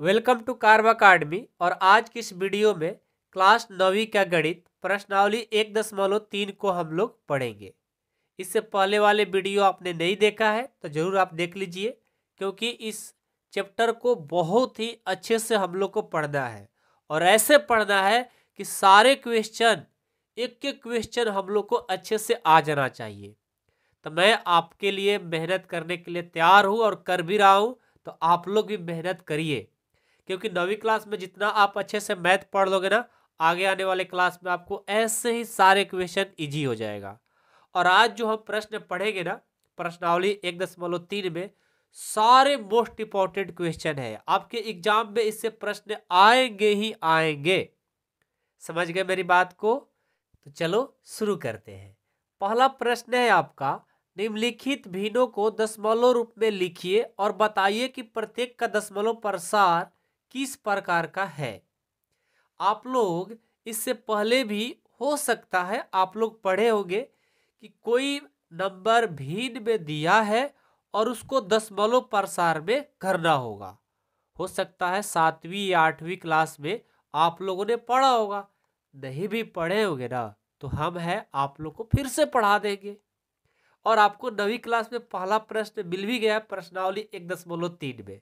welcome to curve academy और आज की इस वीडियो में क्लास नौवीं का गणित प्रश्नावली एक दशमलव तीन को हम लोग पढ़ेंगे इससे पहले वाले वीडियो आपने नहीं देखा है तो ज़रूर आप देख लीजिए क्योंकि इस चैप्टर को बहुत ही अच्छे से हम लोग को पढ़ना है और ऐसे पढ़ना है कि सारे क्वेश्चन एक एक क्वेश्चन हम लोग को अच्छे से आ जाना चाहिए तो मैं आपके लिए मेहनत करने के लिए तैयार हूँ और कर भी रहा हूँ तो आप लोग भी मेहनत करिए क्योंकि नवी क्लास में जितना आप अच्छे से मैथ पढ़ लोगे ना आगे आने वाले क्लास में आपको ऐसे ही सारे क्वेश्चन ईजी हो जाएगा और आज जो हम प्रश्न पढ़ेंगे ना प्रश्नावली एक दशमलव तीन में सारे मोस्ट इंपॉर्टेंट क्वेश्चन है आपके एग्जाम में इससे प्रश्न आएंगे ही आएंगे समझ गए मेरी बात को तो चलो शुरू करते हैं पहला प्रश्न है आपका निम्नलिखित भीनों को दशमलव रूप में लिखिए और बताइए कि प्रत्येक का दशमलव प्रसार किस प्रकार का है आप लोग इससे पहले भी हो सकता है आप लोग पढ़े होंगे कि कोई नंबर भीन में दिया है और उसको दशमलव प्रसार में करना होगा हो सकता है सातवीं या आठवीं क्लास में आप लोगों ने पढ़ा होगा नहीं भी पढ़े होंगे ना तो हम है आप लोग को फिर से पढ़ा देंगे और आपको नवी क्लास में पहला प्रश्न मिल भी गया प्रश्नावली एक दशमलव तीन में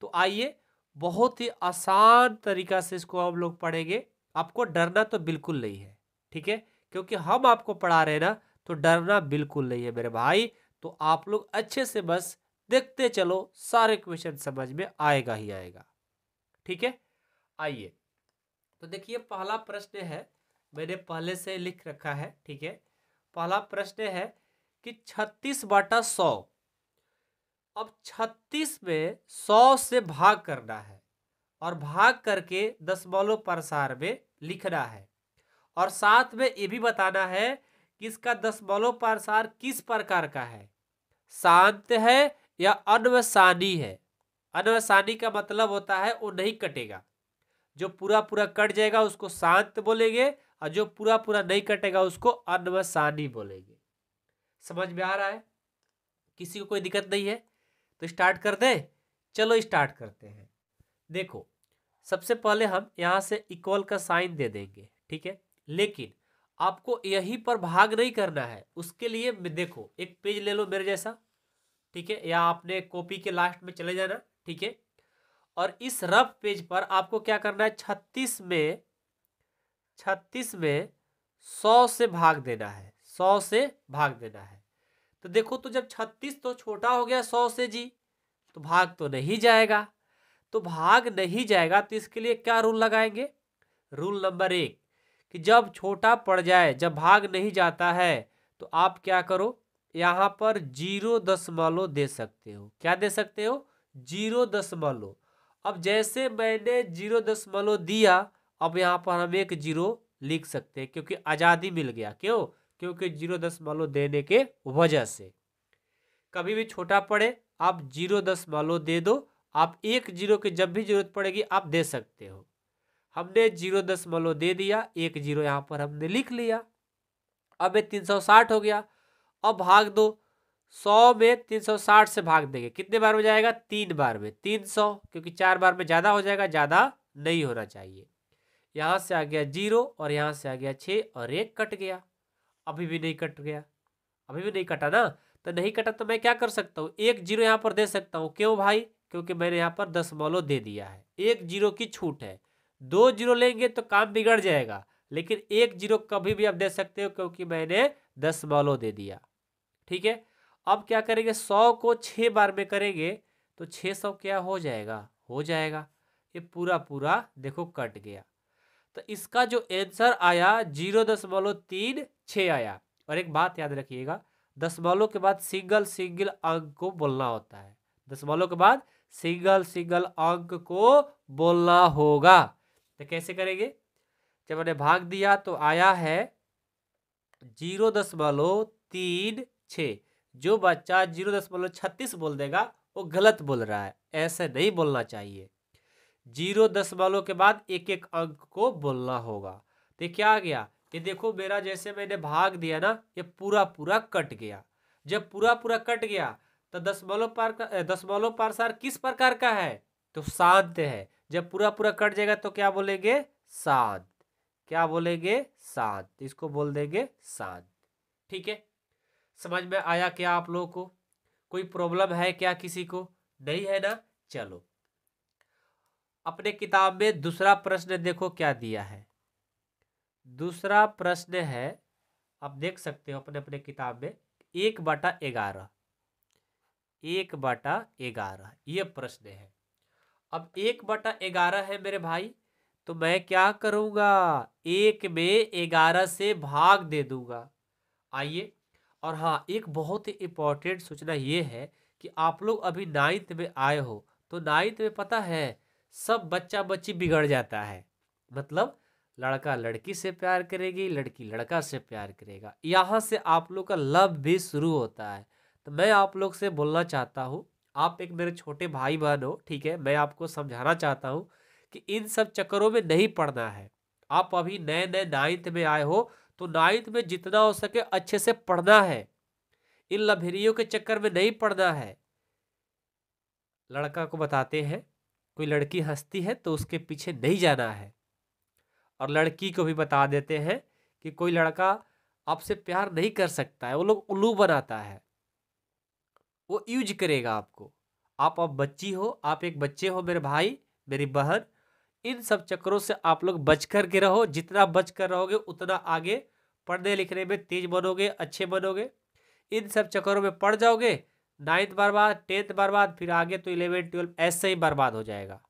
तो आइए बहुत ही आसान तरीका से इसको हम लोग पढ़ेंगे आपको डरना तो बिल्कुल नहीं है ठीक है क्योंकि हम आपको पढ़ा रहे ना तो डरना बिल्कुल नहीं है मेरे भाई तो आप लोग अच्छे से बस देखते चलो सारे क्वेश्चन समझ में आएगा ही आएगा ठीक है आइए तो देखिए पहला प्रश्न है मैंने पहले से लिख रखा है ठीक है पहला प्रश्न है कि छत्तीस बाटा सौ अब छत्तीस में सौ से भाग करना है और भाग करके दस बॉलो प्रसार में लिखना है और साथ में ये भी बताना है कि इसका बॉलो प्रसार किस प्रकार का है शांत है या अनवसानी है अनवसानी का मतलब होता है वो नहीं कटेगा जो पूरा पूरा कट जाएगा उसको शांत बोलेंगे और जो पूरा पूरा नहीं कटेगा उसको अनवसानी बोलेंगे समझ में आ रहा है किसी को कोई दिक्कत नहीं है तो स्टार्ट कर दें चलो स्टार्ट करते हैं देखो सबसे पहले हम यहाँ से इक्वल का साइन दे देंगे ठीक है लेकिन आपको यहीं पर भाग नहीं करना है उसके लिए देखो एक पेज ले लो मेरे जैसा ठीक है या आपने कॉपी के लास्ट में चले जाना ठीक है और इस रफ पेज पर आपको क्या करना है छत्तीस में छत्तीस में सौ से भाग देना है सौ से भाग देना है तो देखो तो जब छत्तीस तो छोटा हो गया सौ से जी तो भाग तो नहीं जाएगा तो भाग नहीं जाएगा तो इसके लिए क्या रूल लगाएंगे रूल नंबर एक कि जब छोटा पड़ जाए जब भाग नहीं जाता है तो आप क्या करो यहाँ पर जीरो दशमलव दे सकते हो क्या दे सकते हो जीरो दशमलव अब जैसे मैंने जीरो दशमलव दिया अब यहाँ पर हम एक जीरो लिख सकते हैं क्योंकि आज़ादी मिल गया क्यों क्योंकि जीरो दशमलव देने के वजह से कभी भी छोटा पड़े आप जीरो दशमलव दे दो आप एक जीरो की जब भी जरूरत पड़ेगी आप दे सकते हो हमने जीरो दशमलव दे दिया एक जीरो यहाँ पर हमने लिख लिया अब ये तीन सौ साठ हो गया अब भाग दो सौ में तीन सौ साठ से भाग देंगे कितने बार में जाएगा तीन बार में तीन सौ क्योंकि चार बार में ज़्यादा हो जाएगा ज़्यादा नहीं होना चाहिए यहाँ से आ गया जीरो और यहाँ से आ गया छः और एक कट गया अभी भी नहीं कट गया अभी भी नहीं कटा ना तो नहीं कटा तो मैं क्या कर सकता हूँ एक जीरो यहाँ पर दे सकता हूँ क्यों भाई क्योंकि मैंने यहाँ पर दस दशमलव दे दिया है एक जीरो की छूट है दो जीरो लेंगे तो काम बिगड़ जाएगा लेकिन एक जीरो कभी भी आप दे सकते हो क्योंकि मैंने दस दशमलव दे दिया ठीक है अब क्या करेंगे सौ को छः बार में करेंगे तो छः सौ क्या हो जाएगा हो जाएगा ये पूरा पूरा देखो कट गया तो इसका जो आंसर आया जीरो दशमलव तीन छः आया और एक बात याद रखिएगा दशमलव के बाद सिंगल सिंगल अंक को बोलना होता है दशमलव के बाद सिंगल सिंगल अंक को बोलना होगा तो कैसे करेंगे जब मैंने भाग दिया तो आया है जीरो दशमलव तीन छ जो बच्चा जीरो दशमलव छत्तीस बोल देगा वो गलत बोल रहा है ऐसे नहीं बोलना चाहिए जीरो दस वालों के बाद एक एक अंक को बोलना होगा तो क्या आ गया ये देखो मेरा जैसे मैंने भाग दिया ना ये पूरा पूरा कट गया जब पूरा पूरा कट गया तो दस दशमलव पार का पार पारसार किस प्रकार का है तो शांत है जब पूरा पूरा कट जाएगा तो क्या बोलेंगे शांत क्या बोलेंगे शांत तो इसको बोल देंगे शांत ठीक है समझ में आया क्या आप लोगों को कोई प्रॉब्लम है क्या किसी को नहीं है ना चलो अपने किताब में दूसरा प्रश्न देखो क्या दिया है दूसरा प्रश्न है आप देख सकते हो अपने अपने किताब में एक बटा ग्यारह एक बटा ग्यारह ये प्रश्न है अब एक बटा ग्यारह है मेरे भाई तो मैं क्या करूँगा एक में ग्यारह से भाग दे दूंगा आइए और हाँ एक बहुत ही इम्पोर्टेंट सूचना ये है कि आप लोग अभी नाइन्थ में आए हो तो नाइन्थ में पता है सब बच्चा बच्ची बिगड़ जाता है मतलब लड़का लड़की से प्यार करेगी लड़की लड़का से प्यार करेगा यहाँ से आप लोग का लव भी शुरू होता है तो मैं आप लोग से बोलना चाहता हूँ आप एक मेरे छोटे भाई बहन हो ठीक है मैं आपको समझाना चाहता हूँ कि इन सब चक्करों में नहीं पढ़ना है आप अभी नए नए नाइन्थ में आए हो तो नाइन्थ में जितना हो सके अच्छे से पढ़ना है इन लभेरियों के चक्कर में नहीं पढ़ना है लड़का को बताते हैं कोई लड़की हंसती है तो उसके पीछे नहीं जाना है और लड़की को भी बता देते हैं कि कोई लड़का आपसे प्यार नहीं कर सकता है वो लोग उल्लू बनाता है वो यूज करेगा आपको आप अब बच्ची हो आप एक बच्चे हो मेरे भाई मेरी बहन इन सब चक्करों से आप लोग बच कर के रहो जितना बच कर रहोगे उतना आगे पढ़ने लिखने में तेज बनोगे अच्छे बनोगे इन सब चक्करों में पड़ जाओगे नाइन्थ बर्बाद टेंथ बर्बाद फिर आगे तो इलेवन ट्वेल्व ऐसे ही बर्बाद हो जाएगा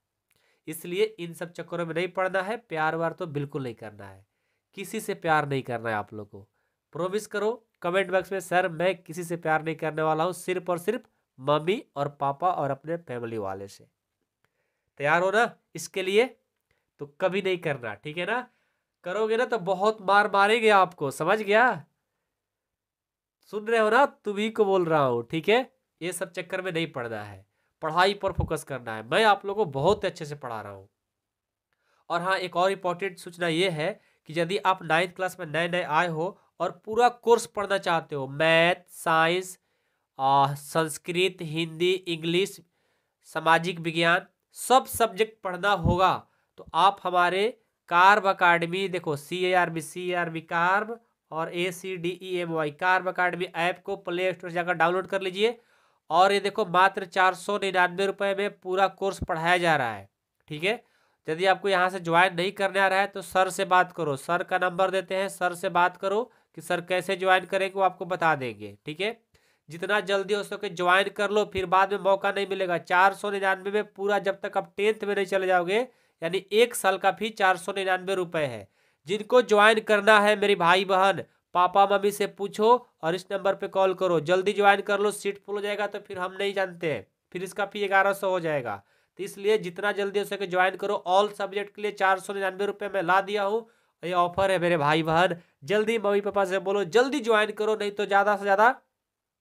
इसलिए इन सब चक्करों में नहीं पड़ना है प्यार व्यार तो बिल्कुल नहीं करना है किसी से प्यार नहीं करना है आप लोग को प्रोमिस करो कमेंट बॉक्स में सर मैं किसी से प्यार नहीं करने वाला हूँ सिर्फ और सिर्फ मम्मी और पापा और अपने फैमिली वाले से तैयार हो ना इसके लिए तो कभी नहीं करना ठीक है ना करोगे ना तो बहुत मार मारेंगे आपको समझ गया सुन रहे हो ना तुम्ही को बोल रहा हूँ ठीक है ये सब चक्कर में नहीं पढ़ना है पढ़ाई पर फोकस करना है मैं आप लोगों को बहुत अच्छे से पढ़ा रहा हूँ और हाँ एक और इम्पोर्टेंट सूचना ये है कि यदि आप नाइन्थ क्लास में नए नए आए हो और पूरा कोर्स पढ़ना चाहते हो math science Sanskrit Hindi English सामाजिक विज्ञान सब सब्जेक्ट पढ़ना होगा तो आप हमारे कार्ब अकाडमी देखो C A R B C A R B Carb और A C D E M Y Carb academy app को प्ले स्टोर जाकर डाउनलोड कर लीजिए और ये देखो मात्र चार सौ निन्यानवे रुपये में पूरा कोर्स पढ़ाया जा रहा है ठीक है यदि आपको यहाँ से ज्वाइन नहीं करने आ रहा है तो सर से बात करो सर का नंबर देते हैं सर से बात करो कि सर कैसे ज्वाइन करेंगे वो आपको बता देंगे ठीक है जितना जल्दी हो सके ज्वाइन कर लो फिर बाद में मौका नहीं मिलेगा चार सौ निन्यानवे में पूरा जब तक आप टेंथ में नहीं चले जाओगे यानी एक साल का फी चार सौ निन्यानवे रुपये है जिनको ज्वाइन करना है मेरी भाई बहन पापा मम्मी से पूछो और इस नंबर पे कॉल करो जल्दी ज्वाइन कर लो सीट फुल हो जाएगा तो फिर हम नहीं जानते हैं फिर इसका फी ग्यारह सौ हो जाएगा तो इसलिए जितना जल्दी हो सके ज्वाइन करो ऑल सब्जेक्ट के लिए चार सौ निन्यानवे रुपये मैं ला दिया हूँ ये ऑफर है मेरे भाई बहन जल्दी मम्मी पापा से बोलो जल्दी ज्वाइन करो नहीं तो ज़्यादा से ज़्यादा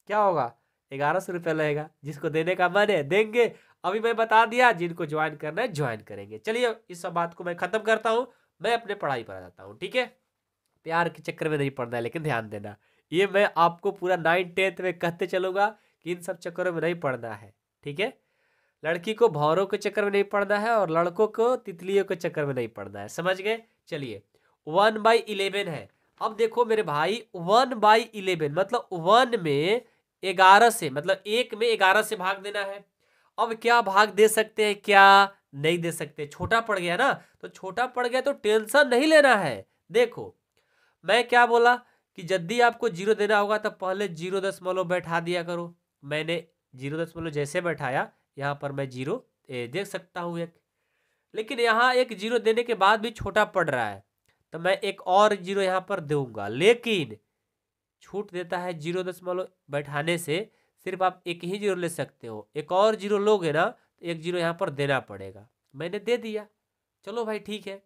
क्या होगा ग्यारह सौ रुपये लगेगा जिसको देने का मन है देंगे अभी मैं बता दिया जिनको ज्वाइन करना है ज्वाइन करेंगे चलिए इस सब बात को मैं ख़त्म करता हूँ मैं अपने पढ़ाई पर आ जाता हूँ ठीक है प्यार के चक्कर में नहीं पड़ना है लेकिन ध्यान देना ये मैं आपको पूरा नाइन टेंथ में कहते चलूँगा कि इन सब चक्करों में नहीं पड़ना है ठीक है लड़की को भौरों के चक्कर में नहीं पड़ना है और लड़कों को तितलियों के चक्कर में नहीं पड़ना है समझ गए चलिए वन बाई इलेवन है अब देखो मेरे भाई वन बाई इलेवन मतलब वन में ग्यारह से मतलब एक में ग्यारह से भाग देना है अब क्या भाग दे सकते हैं क्या नहीं दे सकते छोटा पड़ गया ना तो छोटा पड़ गया तो टेंशन नहीं लेना है देखो मैं क्या बोला कि जब भी आपको जीरो देना होगा तो पहले जीरो दशमलव बैठा दिया करो मैंने जीरो दशमलव जैसे बैठाया यहाँ पर मैं जीरो देख सकता हूँ एक लेकिन यहाँ एक जीरो देने के बाद भी छोटा पड़ रहा है तो मैं एक और जीरो यहाँ पर दूंगा लेकिन छूट देता है जीरो दशमलव बैठाने से सिर्फ आप एक ही जीरो ले सकते हो एक और जीरो लोगे ना तो एक जीरो यहाँ पर देना पड़ेगा मैंने दे दिया चलो भाई ठीक है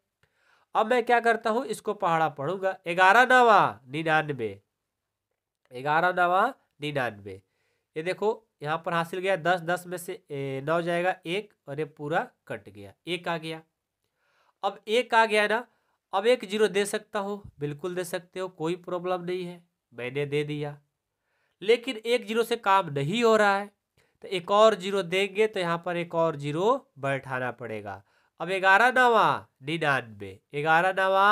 अब मैं क्या करता हूँ इसको पहाड़ा पढ़ूंगा ग्यारह नवा निन्यानवे ग्यारह नवा निन्यानवे ये देखो यहाँ पर हासिल गया दस दस में से नौ जाएगा एक और ये पूरा कट गया एक आ गया अब एक आ गया ना अब एक जीरो दे सकता हो बिल्कुल दे सकते हो कोई प्रॉब्लम नहीं है मैंने दे दिया लेकिन एक जीरो से काम नहीं हो रहा है तो एक और जीरो देंगे तो यहाँ पर एक और जीरो बैठाना पड़ेगा अब ग्यारह नवा निन्यानबे ग्यारह नवा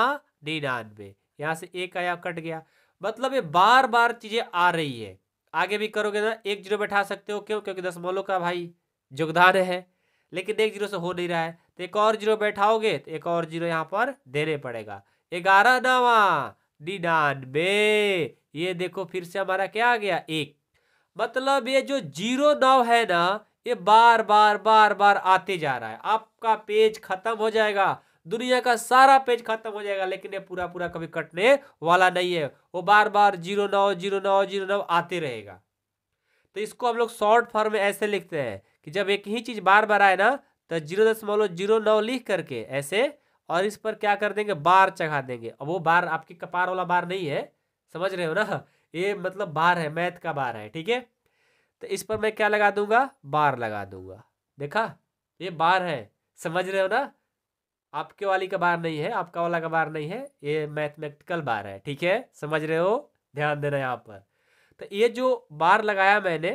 निन्यानबे यहाँ से एक आया कट गया मतलब ये बार बार चीजें आ रही है आगे भी करोगे ना तो एक जीरो बैठा सकते हो क्यों क्योंकि मोलो का भाई योगदान है लेकिन एक जीरो से हो नहीं रहा है तो एक और जीरो बैठाओगे तो एक और जीरो यहाँ पर देने पड़ेगा ग्यारह नवा निन्यानबे ये देखो फिर से हमारा क्या आ गया एक मतलब ये जो जीरो नौ है ना ये बार बार बार बार आते जा रहा है आपका पेज खत्म हो जाएगा दुनिया का सारा पेज खत्म हो जाएगा लेकिन ये पूरा पूरा कभी कटने वाला नहीं है वो बार बार जीरो नौ जीरो नौ जीरो नौ आते रहेगा तो इसको हम लोग शॉर्ट फॉर्म में ऐसे लिखते हैं कि जब एक ही चीज़ बार बार आए ना तो जीरो दशमलव जीरो नौ लिख करके ऐसे और इस पर क्या कर देंगे बार चढ़ा देंगे अब वो बार आपकी कपार वाला बार नहीं है समझ रहे हो ना ये मतलब बार है मैथ का बार है ठीक है तो इस पर मैं क्या लगा दूंगा बार लगा दूंगा देखा ये बार है समझ रहे हो ना आपके वाली का बार नहीं है आपका वाला का बार नहीं है ये मैथमेटिकल बार है ठीक है समझ रहे हो ध्यान देना यहाँ पर तो ये जो बार लगाया मैंने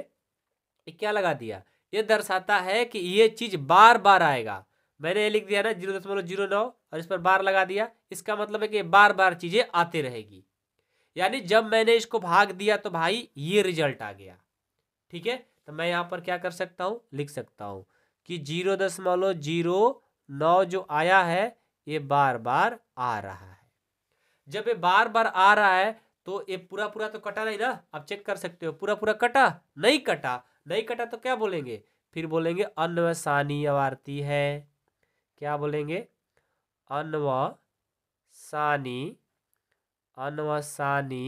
ये क्या लगा दिया ये दर्शाता है कि ये चीज़ बार बार आएगा मैंने ये लिख दिया ना जीरो दशमलव जीरो नौ और इस पर बार लगा दिया इसका मतलब है कि बार बार चीज़ें आती रहेगी यानी जब मैंने इसको भाग दिया तो भाई ये रिजल्ट आ गया ठीक है तो मैं यहाँ पर क्या कर सकता हूँ लिख सकता हूँ कि जीरो दशमलव जीरो नौ जो आया है ये बार बार आ रहा है जब ये बार बार आ रहा है तो ये पूरा पूरा तो कटा नहीं ना आप चेक कर सकते हो पूरा पूरा कटा नहीं कटा नहीं कटा तो क्या बोलेंगे फिर बोलेंगे अनवसानी आवारती है क्या बोलेंगे अनवसानी अनवसानी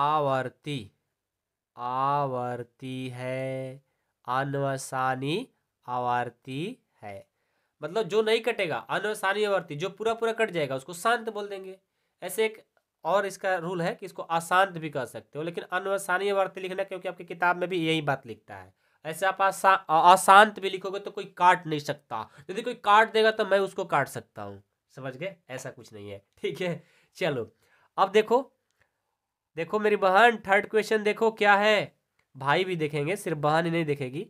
आवर्ती आवर्ती है अनवसानी आवर्ती है मतलब जो नहीं कटेगा अनवसानी आवर्ती जो पूरा पूरा कट जाएगा उसको शांत बोल देंगे ऐसे एक और इसका रूल है कि इसको अशांत भी कह सकते हो लेकिन अनवसानी आवर्ती लिखना क्योंकि आपकी किताब में भी यही बात लिखता है ऐसे आप अशांत भी लिखोगे तो कोई काट नहीं सकता यदि कोई काट देगा तो मैं उसको काट सकता हूँ समझ गए ऐसा कुछ नहीं है ठीक है चलो अब देखो देखो मेरी बहन थर्ड क्वेश्चन देखो क्या है भाई भी देखेंगे सिर्फ बहन ही नहीं देखेगी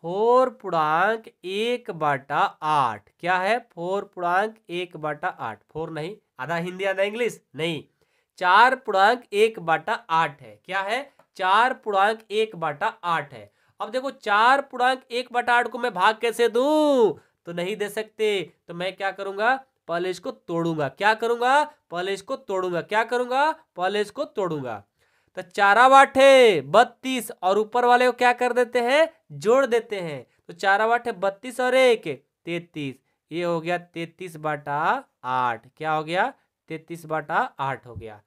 फोर पूर्णांक एक बाटा आठ क्या है फोर पूर्णांक एक बाटा आठ फोर नहीं आधा हिंदी आधा इंग्लिश नहीं चार पूर्णांक एक बाटा आठ है क्या है चार पूर्णांक एक बाटा आठ है अब देखो चार पूर्णांक एक बाटा आठ को मैं भाग कैसे दू तो नहीं दे सकते तो मैं क्या करूंगा पहले इसको तोड़ूंगा क्या करूंगा पहले इसको तोड़ूंगा क्या करूंगा पहले इसको तोड़ूंगा तो चारा वाठे बत्तीस और ऊपर वाले को क्या कर देते हैं जोड़ देते हैं तो चारा वाठे बत्तीस और एक तैतीस ये हो गया तैतीस बाटा आठ क्या हो गया तैतीस बाटा आठ हो गया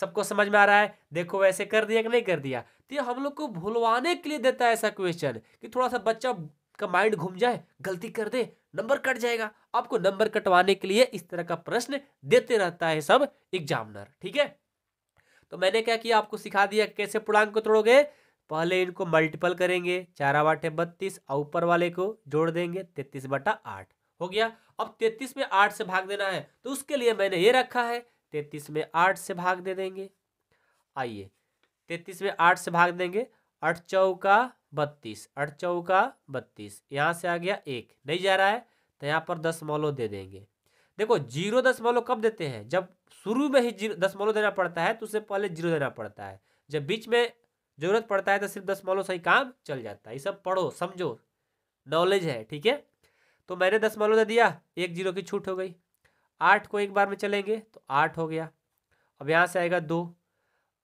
सबको समझ में आ रहा है देखो वैसे कर दिया कि नहीं कर दिया तो ये हम लोग को भूलवाने के लिए देता है ऐसा क्वेश्चन कि थोड़ा सा बच्चा का माइंड घूम जाए गलती कर दे नंबर कट जाएगा आपको नंबर कटवाने के लिए इस तरह का प्रश्न देते रहता है सब एग्जामिनर ठीक है तो मैंने क्या किया आपको सिखा दिया कैसे पूर्णांक को तोड़ोगे पहले इनको मल्टीपल करेंगे चारा बाटे बत्तीस और ऊपर वाले को जोड़ देंगे तैतीस बटा आठ हो गया अब तैतीस में आठ से भाग देना है तो उसके लिए मैंने ये रखा है तैतीस में आठ से भाग दे देंगे आइए तैतीस में आठ से भाग देंगे आठ चौका बत्तीस अठ चौका बत्तीस यहाँ से आ गया एक नहीं जा रहा है तो यहाँ पर दसमलव दे देंगे देखो जीरो दसमलव कब देते हैं जब शुरू में ही जीरो दसमलव देना पड़ता है तो उससे पहले जीरो देना पड़ता है जब बीच में जरूरत पड़ता है तो सिर्फ से सही काम चल जाता है ये सब पढ़ो समझो नॉलेज है ठीक है तो मैंने दसमलव दे दिया एक जीरो की छूट हो गई आठ को एक बार में चलेंगे तो आठ हो गया अब यहाँ से आएगा दो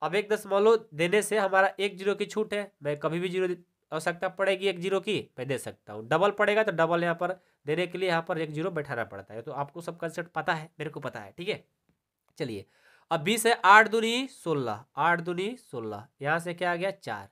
अब एक दशमलव देने से हमारा एक जीरो की छूट है मैं कभी भी जीरो आवश्यकता पड़ेगी एक जीरो की मैं दे सकता हूँ डबल पड़ेगा तो डबल यहाँ पर देने के लिए यहाँ पर एक जीरो बैठाना पड़ता है तो आपको सब कंसेप्ट पता है मेरे को पता है ठीक है चलिए अब बीस है आठ दूनी सोलह आठ दूनी सोलह यहाँ से क्या आ गया चार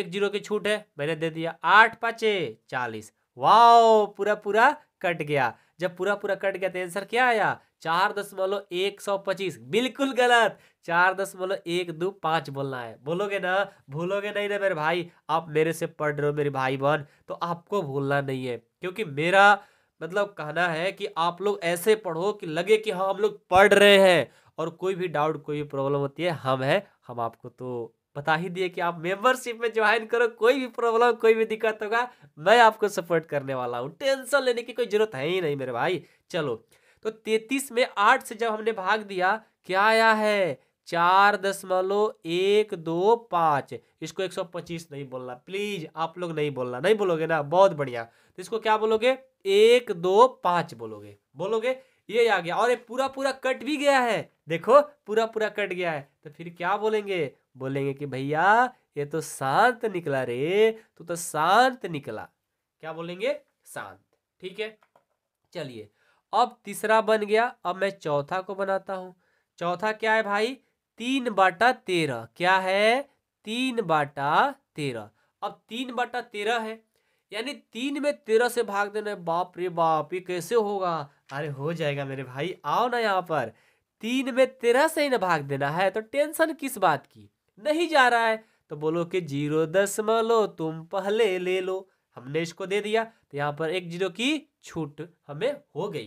एक जीरो की छूट है मैंने दे दिया आठ पाँचे चालीस वाओ पूरा पूरा कट गया जब पूरा पूरा कट गया तो आंसर क्या आया चार दशमलव एक सौ पच्चीस बिल्कुल गलत चार दशमलव एक दो पाँच बोलना है बोलोगे ना भूलोगे नहीं ना मेरे भाई आप मेरे से पढ़ रहे हो मेरे भाई बहन तो आपको भूलना नहीं है क्योंकि मेरा मतलब कहना है कि आप लोग ऐसे पढ़ो कि लगे कि हाँ हम लोग पढ़ रहे हैं और कोई भी डाउट कोई भी प्रॉब्लम होती है हम हैं हम आपको तो बता ही दिए कि आप मेंबरशिप में ज्वाइन करो कोई भी प्रॉब्लम कोई भी दिक्कत होगा मैं आपको सपोर्ट करने वाला हूँ टेंशन लेने की कोई जरूरत है ही नहीं मेरे भाई चलो तो तैतीस में आठ से जब हमने भाग दिया क्या आया है चार दशमलव एक दो पाँच इसको एक सौ पच्चीस नहीं बोलना प्लीज आप लोग नहीं बोलना नहीं बोलोगे ना बहुत बढ़िया तो इसको क्या बोलोगे एक दो पाँच बोलोगे बोलोगे ये आ गया और ये पूरा पूरा कट भी गया है देखो पूरा पूरा कट गया है तो फिर क्या बोलेंगे बोलेंगे कि भैया ये तो शांत निकला रे तू तो शांत निकला क्या बोलेंगे शांत ठीक है चलिए अब तीसरा बन गया अब मैं चौथा को बनाता हूँ चौथा क्या है भाई तीन बाटा तेरह क्या है तीन बाटा तेरह अब तीन बाटा तेरह है यानी तीन में तेरह से भाग देना बाप रे बाप ये कैसे होगा अरे हो जाएगा मेरे भाई आओ ना यहाँ पर तीन में तेरह से ही ना भाग देना है तो टेंशन किस बात की नहीं जा रहा है तो बोलो कि जीरो दशमलव तुम पहले ले लो हमने इसको दे दिया तो यहाँ पर एक जीरो की छूट हमें हो गई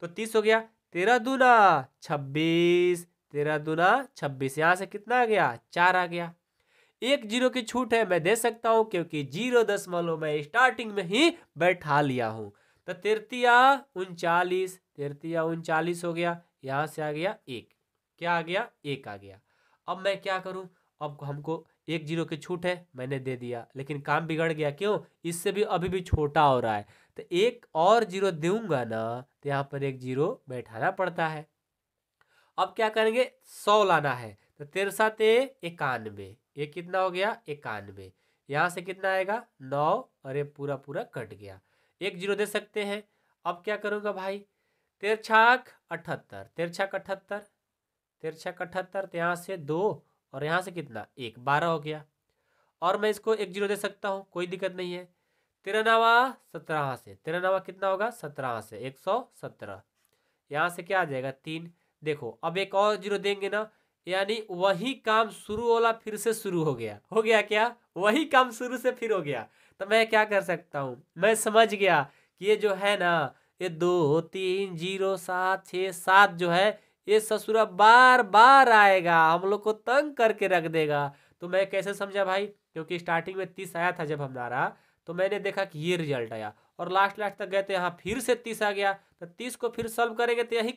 तो तीस हो गया तेरह दूना छब्बीस तेरह दूना छब्बीस यहाँ से कितना आ गया चार आ गया एक जीरो की छूट है मैं दे सकता हूँ क्योंकि जीरो दशमलव मैं स्टार्टिंग में ही बैठा लिया हूँ तो तृतीया उनचालीस तृतीया उनचालीस हो गया यहाँ से आ गया एक क्या आ गया एक आ गया अब मैं क्या करूं अब हमको एक जीरो की छूट है मैंने दे दिया लेकिन काम बिगड़ गया क्यों इससे भी अभी भी छोटा हो रहा है तो एक और जीरो दूंगा ना तो यहाँ पर एक जीरो बैठाना पड़ता है अब क्या करेंगे सौ लाना है तो तेरह सात इक्यानवे ये कितना हो गया इक्यानवे यहाँ से कितना आएगा नौ और ये पूरा पूरा कट गया एक जीरो दे सकते हैं अब क्या करूँगा भाई तिरछाक अठहत्तर तिरछाक अठहत्तर तिरछक अठहत्तर तो यहाँ से दो और यहाँ से कितना एक बारह हो गया और मैं इसको एक जीरो दे सकता हूँ कोई दिक्कत नहीं है तिरानवा सत्रह से तिरानवा कितना होगा सत्रह से एक सौ सत्रह यहाँ से क्या आ जाएगा तीन देखो अब एक और जीरो देंगे ना यानी वही काम शुरू वाला फिर से शुरू हो गया हो गया क्या वही काम शुरू से फिर हो गया तो मैं क्या कर सकता हूँ मैं समझ गया कि ये जो है ना ये दो तीन जीरो सात छः सात जो है ये ससुरा बार बार आएगा हम लोग को तंग करके रख देगा तो मैं कैसे समझा भाई क्योंकि स्टार्टिंग में तीस आया था जब हमारा तो मैंने देखा कि ये रिजल्ट आया और लास्ट लास्ट तक गए तो यहाँ फिर से तीस आ गया तो तीस को फिर सॉल्व करेंगे तो यही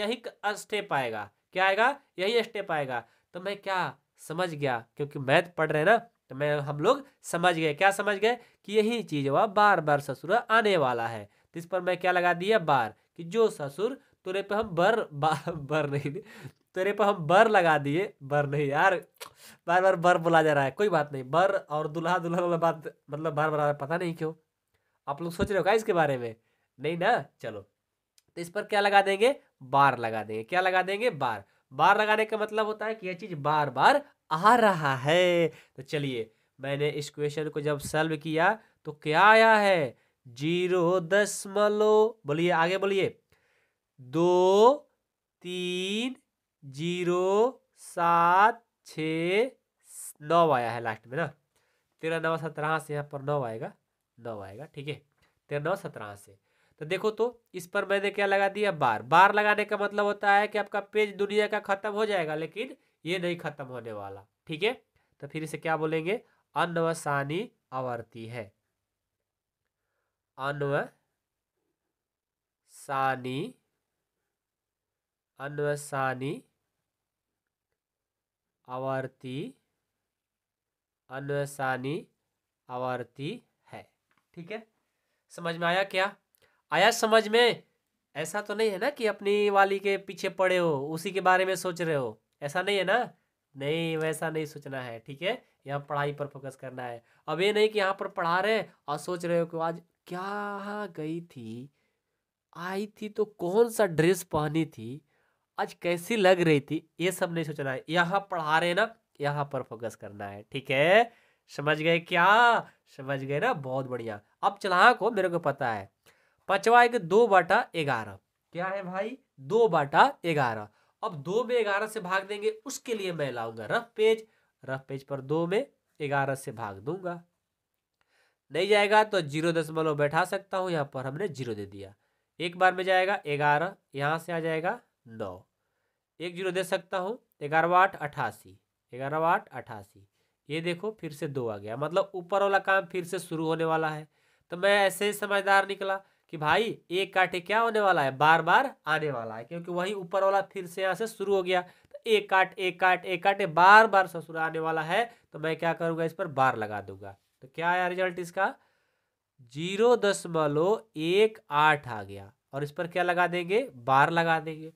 यही स्टेप आएगा क्या आएगा यही स्टेप आएगा तो मैं क्या समझ गया क्योंकि मैथ पढ़ रहे ना तो मैं हम लोग समझ गए क्या समझ गए कि यही चीज वह बार बार ससुर आने वाला है तो इस पर मैं क्या लगा दिया बार कि जो ससुर तोरे पे हम बर बर नहीं तेरे पे हम बर लगा दिए बर नहीं यार बार बार बर बोला जा रहा है कोई बात नहीं बर और दुल्हा दुल्हन वाला बात मतलब बार बार पता नहीं क्यों आप लोग सोच रहे हो क्या इसके बारे में नहीं ना चलो तो इस पर क्या लगा देंगे बार लगा देंगे क्या लगा देंगे बार बार लगाने का मतलब होता है कि यह चीज़ बार बार आ रहा है तो चलिए मैंने इस क्वेश्चन को जब सॉल्व किया तो क्या आया है जीरो दशमलव बोलिए आगे बोलिए दो तीन जीरो सात छ नौ आया है लास्ट में ना तेरह नौ सत्रह से यहाँ पर नौ आएगा नौ आएगा ठीक है तेरह नौ सत्रह से तो देखो तो इस पर मैंने क्या लगा दिया बार बार लगाने का मतलब होता है कि आपका पेज दुनिया का खत्म हो जाएगा लेकिन ये नहीं खत्म होने वाला ठीक है तो फिर इसे क्या बोलेंगे अनवसानी आवर्ती है अनवसानी अन्वसानी आवर्ती अन्वसानी आवर्ती है ठीक है समझ में आया क्या आया समझ में ऐसा तो नहीं है ना कि अपनी वाली के पीछे पड़े हो उसी के बारे में सोच रहे हो ऐसा नहीं है ना नहीं वैसा नहीं सोचना है ठीक है यहाँ पढ़ाई पर फोकस करना है अब ये नहीं कि यहाँ पर पढ़ा रहे हैं और सोच रहे हो कि आज क्या गई थी आई थी तो कौन सा ड्रेस पहनी थी आज कैसी लग रही थी ये सब नहीं सोचना है यहाँ पढ़ा रहे ना यहाँ पर फोकस करना है ठीक है समझ गए क्या समझ गए ना बहुत बढ़िया अब चला को मेरे को पता है पचवा एक दो बाटा ग्यारह क्या है भाई दो बाटा ग्यारह अब दो में ग्यारह से भाग देंगे उसके लिए मैं लाऊंगा रफ पेज रफ पेज पर दो में ग्यारह से भाग दूंगा नहीं जाएगा तो जीरो दशमलव बैठा सकता हूँ यहाँ पर हमने जीरो दे दिया एक बार में जाएगा ग्यारह यहाँ से आ जाएगा नौ एक जीरो दे सकता हूँ ग्यारह आठ अठासी ग्यारह आठ अठासी ये देखो फिर से दो आ गया मतलब ऊपर वाला काम फिर से शुरू होने वाला है तो मैं ऐसे ही समझदार निकला कि भाई एक काटे क्या होने वाला है बार बार आने वाला है क्योंकि वही ऊपर वाला फिर से यहाँ से शुरू हो गया तो एक काट एक काट एक काटे बार बार ससुर आने वाला है तो मैं क्या करूँगा इस पर बार लगा दूंगा तो क्या आया रिजल्ट इसका जीरो दशमलव एक आठ आ गया और इस पर क्या लगा देंगे बार लगा देंगे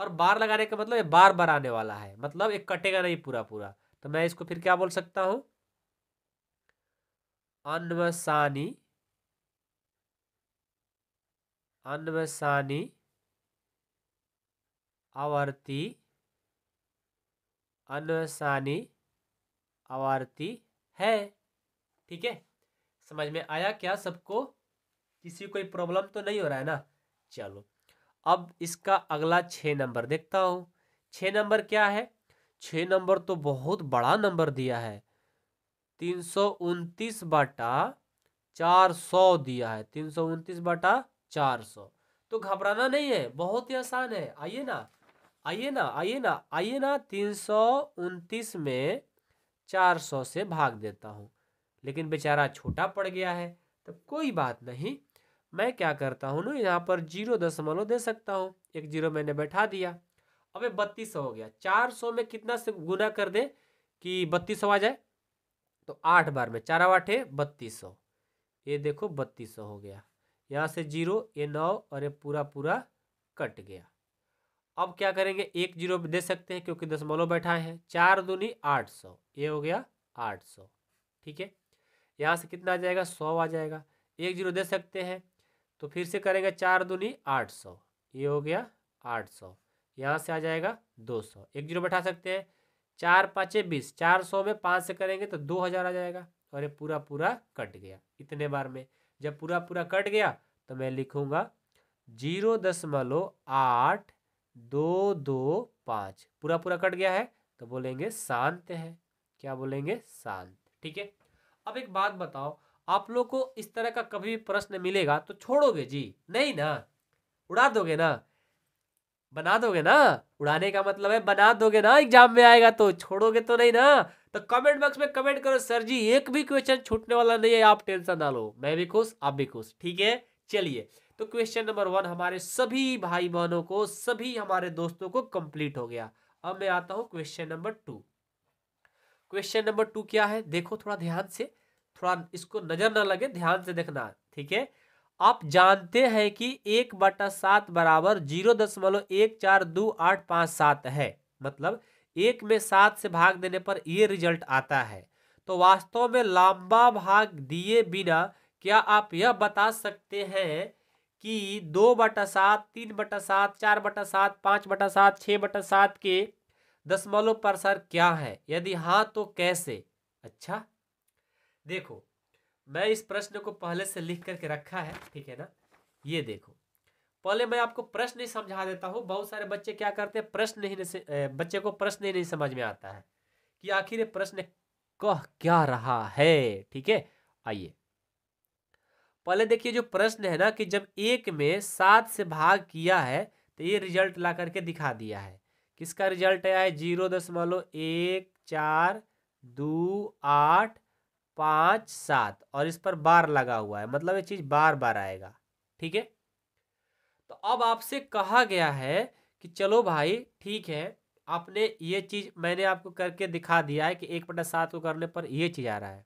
और बार लगाने का मतलब ये बार बार आने वाला है मतलब एक कटेगा नहीं पूरा पूरा तो मैं इसको फिर क्या बोल सकता हूं अनवसानी अनवसानी आवर्ती अनवसानी आवर्ती है ठीक है समझ में आया क्या सबको किसी कोई प्रॉब्लम तो नहीं हो रहा है ना चलो अब इसका अगला छ नंबर देखता हूँ छ नंबर क्या है छ नंबर तो बहुत बड़ा नंबर दिया है तीन सौ उनतीस बटा चार सौ दिया है तीन सौ उनतीस बटा चार सौ तो घबराना नहीं है बहुत ही आसान है आइए ना आइए ना आइए ना आइए ना तीन सौ उनतीस में चार सौ से भाग देता हूँ लेकिन बेचारा छोटा पड़ गया है तब कोई बात नहीं मैं क्या करता हूँ ना यहाँ पर जीरो दशमलव दे सकता हूँ एक जीरो मैंने बैठा दिया अब ये बत्तीस हो गया चार सौ में कितना से गुना कर दे कि बत्तीस आ जाए तो आठ बार में चार है बत्तीस सौ ये देखो बत्तीस सौ हो गया यहाँ से जीरो ये नौ और ये पूरा पूरा कट गया अब क्या करेंगे एक जीरो दे सकते हैं क्योंकि दशमलव बैठाए हैं चार दूनी आठ सौ ये हो गया आठ सौ ठीक है यहाँ से कितना आ जाएगा सौ आ जाएगा एक जीरो दे सकते हैं तो फिर से करेंगे चार दूनी आठ सौ ये हो गया आठ सौ यहाँ से आ जाएगा दो सौ एक जीरो बैठा सकते हैं चार पाँचे बीस चार सौ में पाँच से करेंगे तो दो हज़ार आ जाएगा और ये पूरा पूरा कट गया इतने बार में जब पूरा पूरा कट गया तो मैं लिखूँगा जीरो दशमलव आठ दो दो पाँच पूरा पूरा कट गया है तो बोलेंगे शांत है क्या बोलेंगे शांत ठीक है अब एक बात बताओ आप लोग को इस तरह का कभी भी प्रश्न मिलेगा तो छोड़ोगे जी नहीं ना उड़ा दोगे ना बना दोगे ना उड़ाने का मतलब है बना दोगे ना एग्जाम में आएगा तो छोड़ोगे तो नहीं ना तो कमेंट बॉक्स में कमेंट करो सर जी एक भी क्वेश्चन छूटने वाला नहीं है आप टेंशन ना लो मैं भी खुश आप भी खुश ठीक है चलिए तो क्वेश्चन नंबर वन हमारे सभी भाई बहनों को सभी हमारे दोस्तों को कंप्लीट हो गया अब मैं आता हूं question number two question number two क्या है देखो थोड़ा ध्यान से थोड़ा इसको नजर ना लगे ध्यान से देखना ठीक है आप जानते हैं कि एक बटा सात बराबर जीरो दशमलव एक चार दो आठ पाँच सात है मतलब एक में सात से भाग देने पर ये रिजल्ट आता है तो वास्तव में लंबा भाग दिए बिना क्या आप यह बता सकते हैं कि दो बटा सात तीन बटा सात चार बटा सात पाँच बटा सात छः बटा सात के दशमलव पर सर क्या है यदि हाँ तो कैसे अच्छा देखो मैं इस प्रश्न को पहले से लिख करके रखा है ठीक है ना ये देखो पहले मैं आपको प्रश्न ही समझा देता हूँ बहुत सारे बच्चे क्या करते हैं प्रश्न ही नहीं बच्चे को प्रश्न ही नहीं समझ में आता है कि आखिर प्रश्न कह क्या रहा है ठीक है आइए पहले देखिए जो प्रश्न है ना कि जब एक में सात से भाग किया है तो ये रिजल्ट ला करके दिखा दिया है किसका रिजल्ट आया है जीरो दशमलव एक चार दो आठ पाँच सात और इस पर बार लगा हुआ है मतलब ये चीज़ बार बार आएगा ठीक है तो अब आपसे कहा गया है कि चलो भाई ठीक है आपने ये चीज़ मैंने आपको करके दिखा दिया है कि एक बटा सात को करने पर यह चीज़ आ रहा है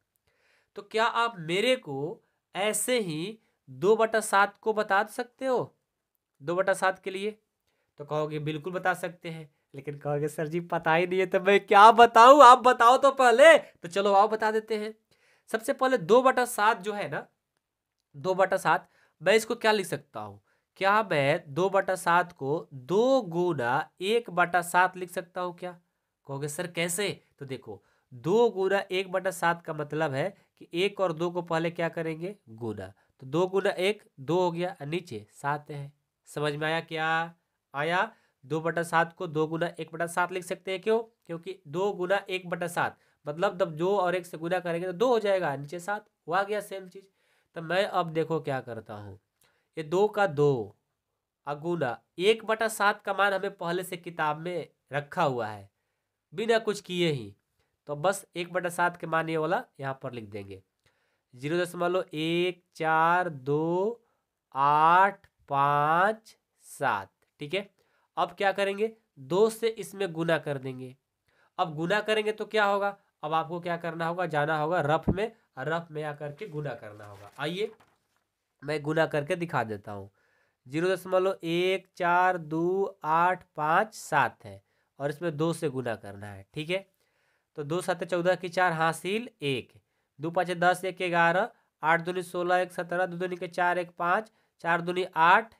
तो क्या आप मेरे को ऐसे ही दो बटा सात को बता सकते हो दो बटा सात के लिए तो कहोगे बिल्कुल बता सकते हैं लेकिन कहोगे सर जी पता ही नहीं है तो मैं क्या बताऊँ आप बताओ तो पहले तो चलो आओ बता देते हैं सबसे पहले दो बटा सात जो है ना दो बटा सात मैं इसको क्या लिख सकता हूँ क्या मैं दो बटा सात को दो गुना एक बटा सात लिख सकता हूँ क्या कहोगे सर कैसे तो देखो दो गुना एक बटा सात का मतलब है कि एक और दो को पहले क्या करेंगे गुना तो दो गुना एक दो हो गया नीचे सात है समझ में आया क्या आया दो बटा सात को दो गुना एक बटा सात लिख सकते हैं क्यों क्योंकि दो गुना एक बटा सात मतलब जब दो और एक से गुना करेंगे तो दो हो जाएगा नीचे सात हुआ गया सेम चीज़ तो मैं अब देखो क्या करता हूँ ये दो का दो अगुना एक बटा सात का मान हमें पहले से किताब में रखा हुआ है बिना कुछ किए ही तो बस एक बटा सात के मान ये वाला यहाँ पर लिख देंगे जीरो दशमलव एक चार दो आठ पाँच सात ठीक है अब क्या करेंगे दो से इसमें गुना कर देंगे अब गुना करेंगे तो क्या होगा अब आपको क्या करना होगा जाना होगा रफ में रफ में आकर के गुना करना होगा आइए मैं गुना करके दिखा देता हूँ जीरो दशमलव एक चार दो आठ पाँच सात है और इसमें दो से गुना करना है ठीक है तो दो सात चौदह की चार हासिल एक दो पाँच दस एक ग्यारह आठ दूनी सोलह एक सत्रह दो दूनी के चार एक पाँच चार दूनी आठ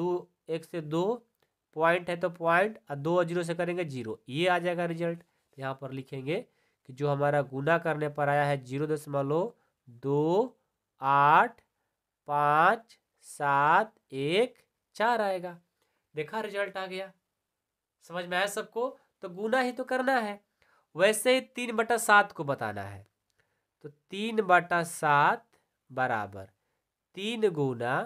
दो एक से दो पॉइंट है तो पॉइंट और दो जीरो से करेंगे जीरो ये आ जाएगा रिजल्ट यहाँ पर लिखेंगे कि जो हमारा गुना करने पर आया है जीरो दशमलव दो आठ पाँच सात एक चार आएगा देखा रिजल्ट आ गया समझ में आया सबको तो गुना ही तो करना है वैसे ही तीन बटा सात को बताना है तो तीन बटा सात बराबर तीन गुना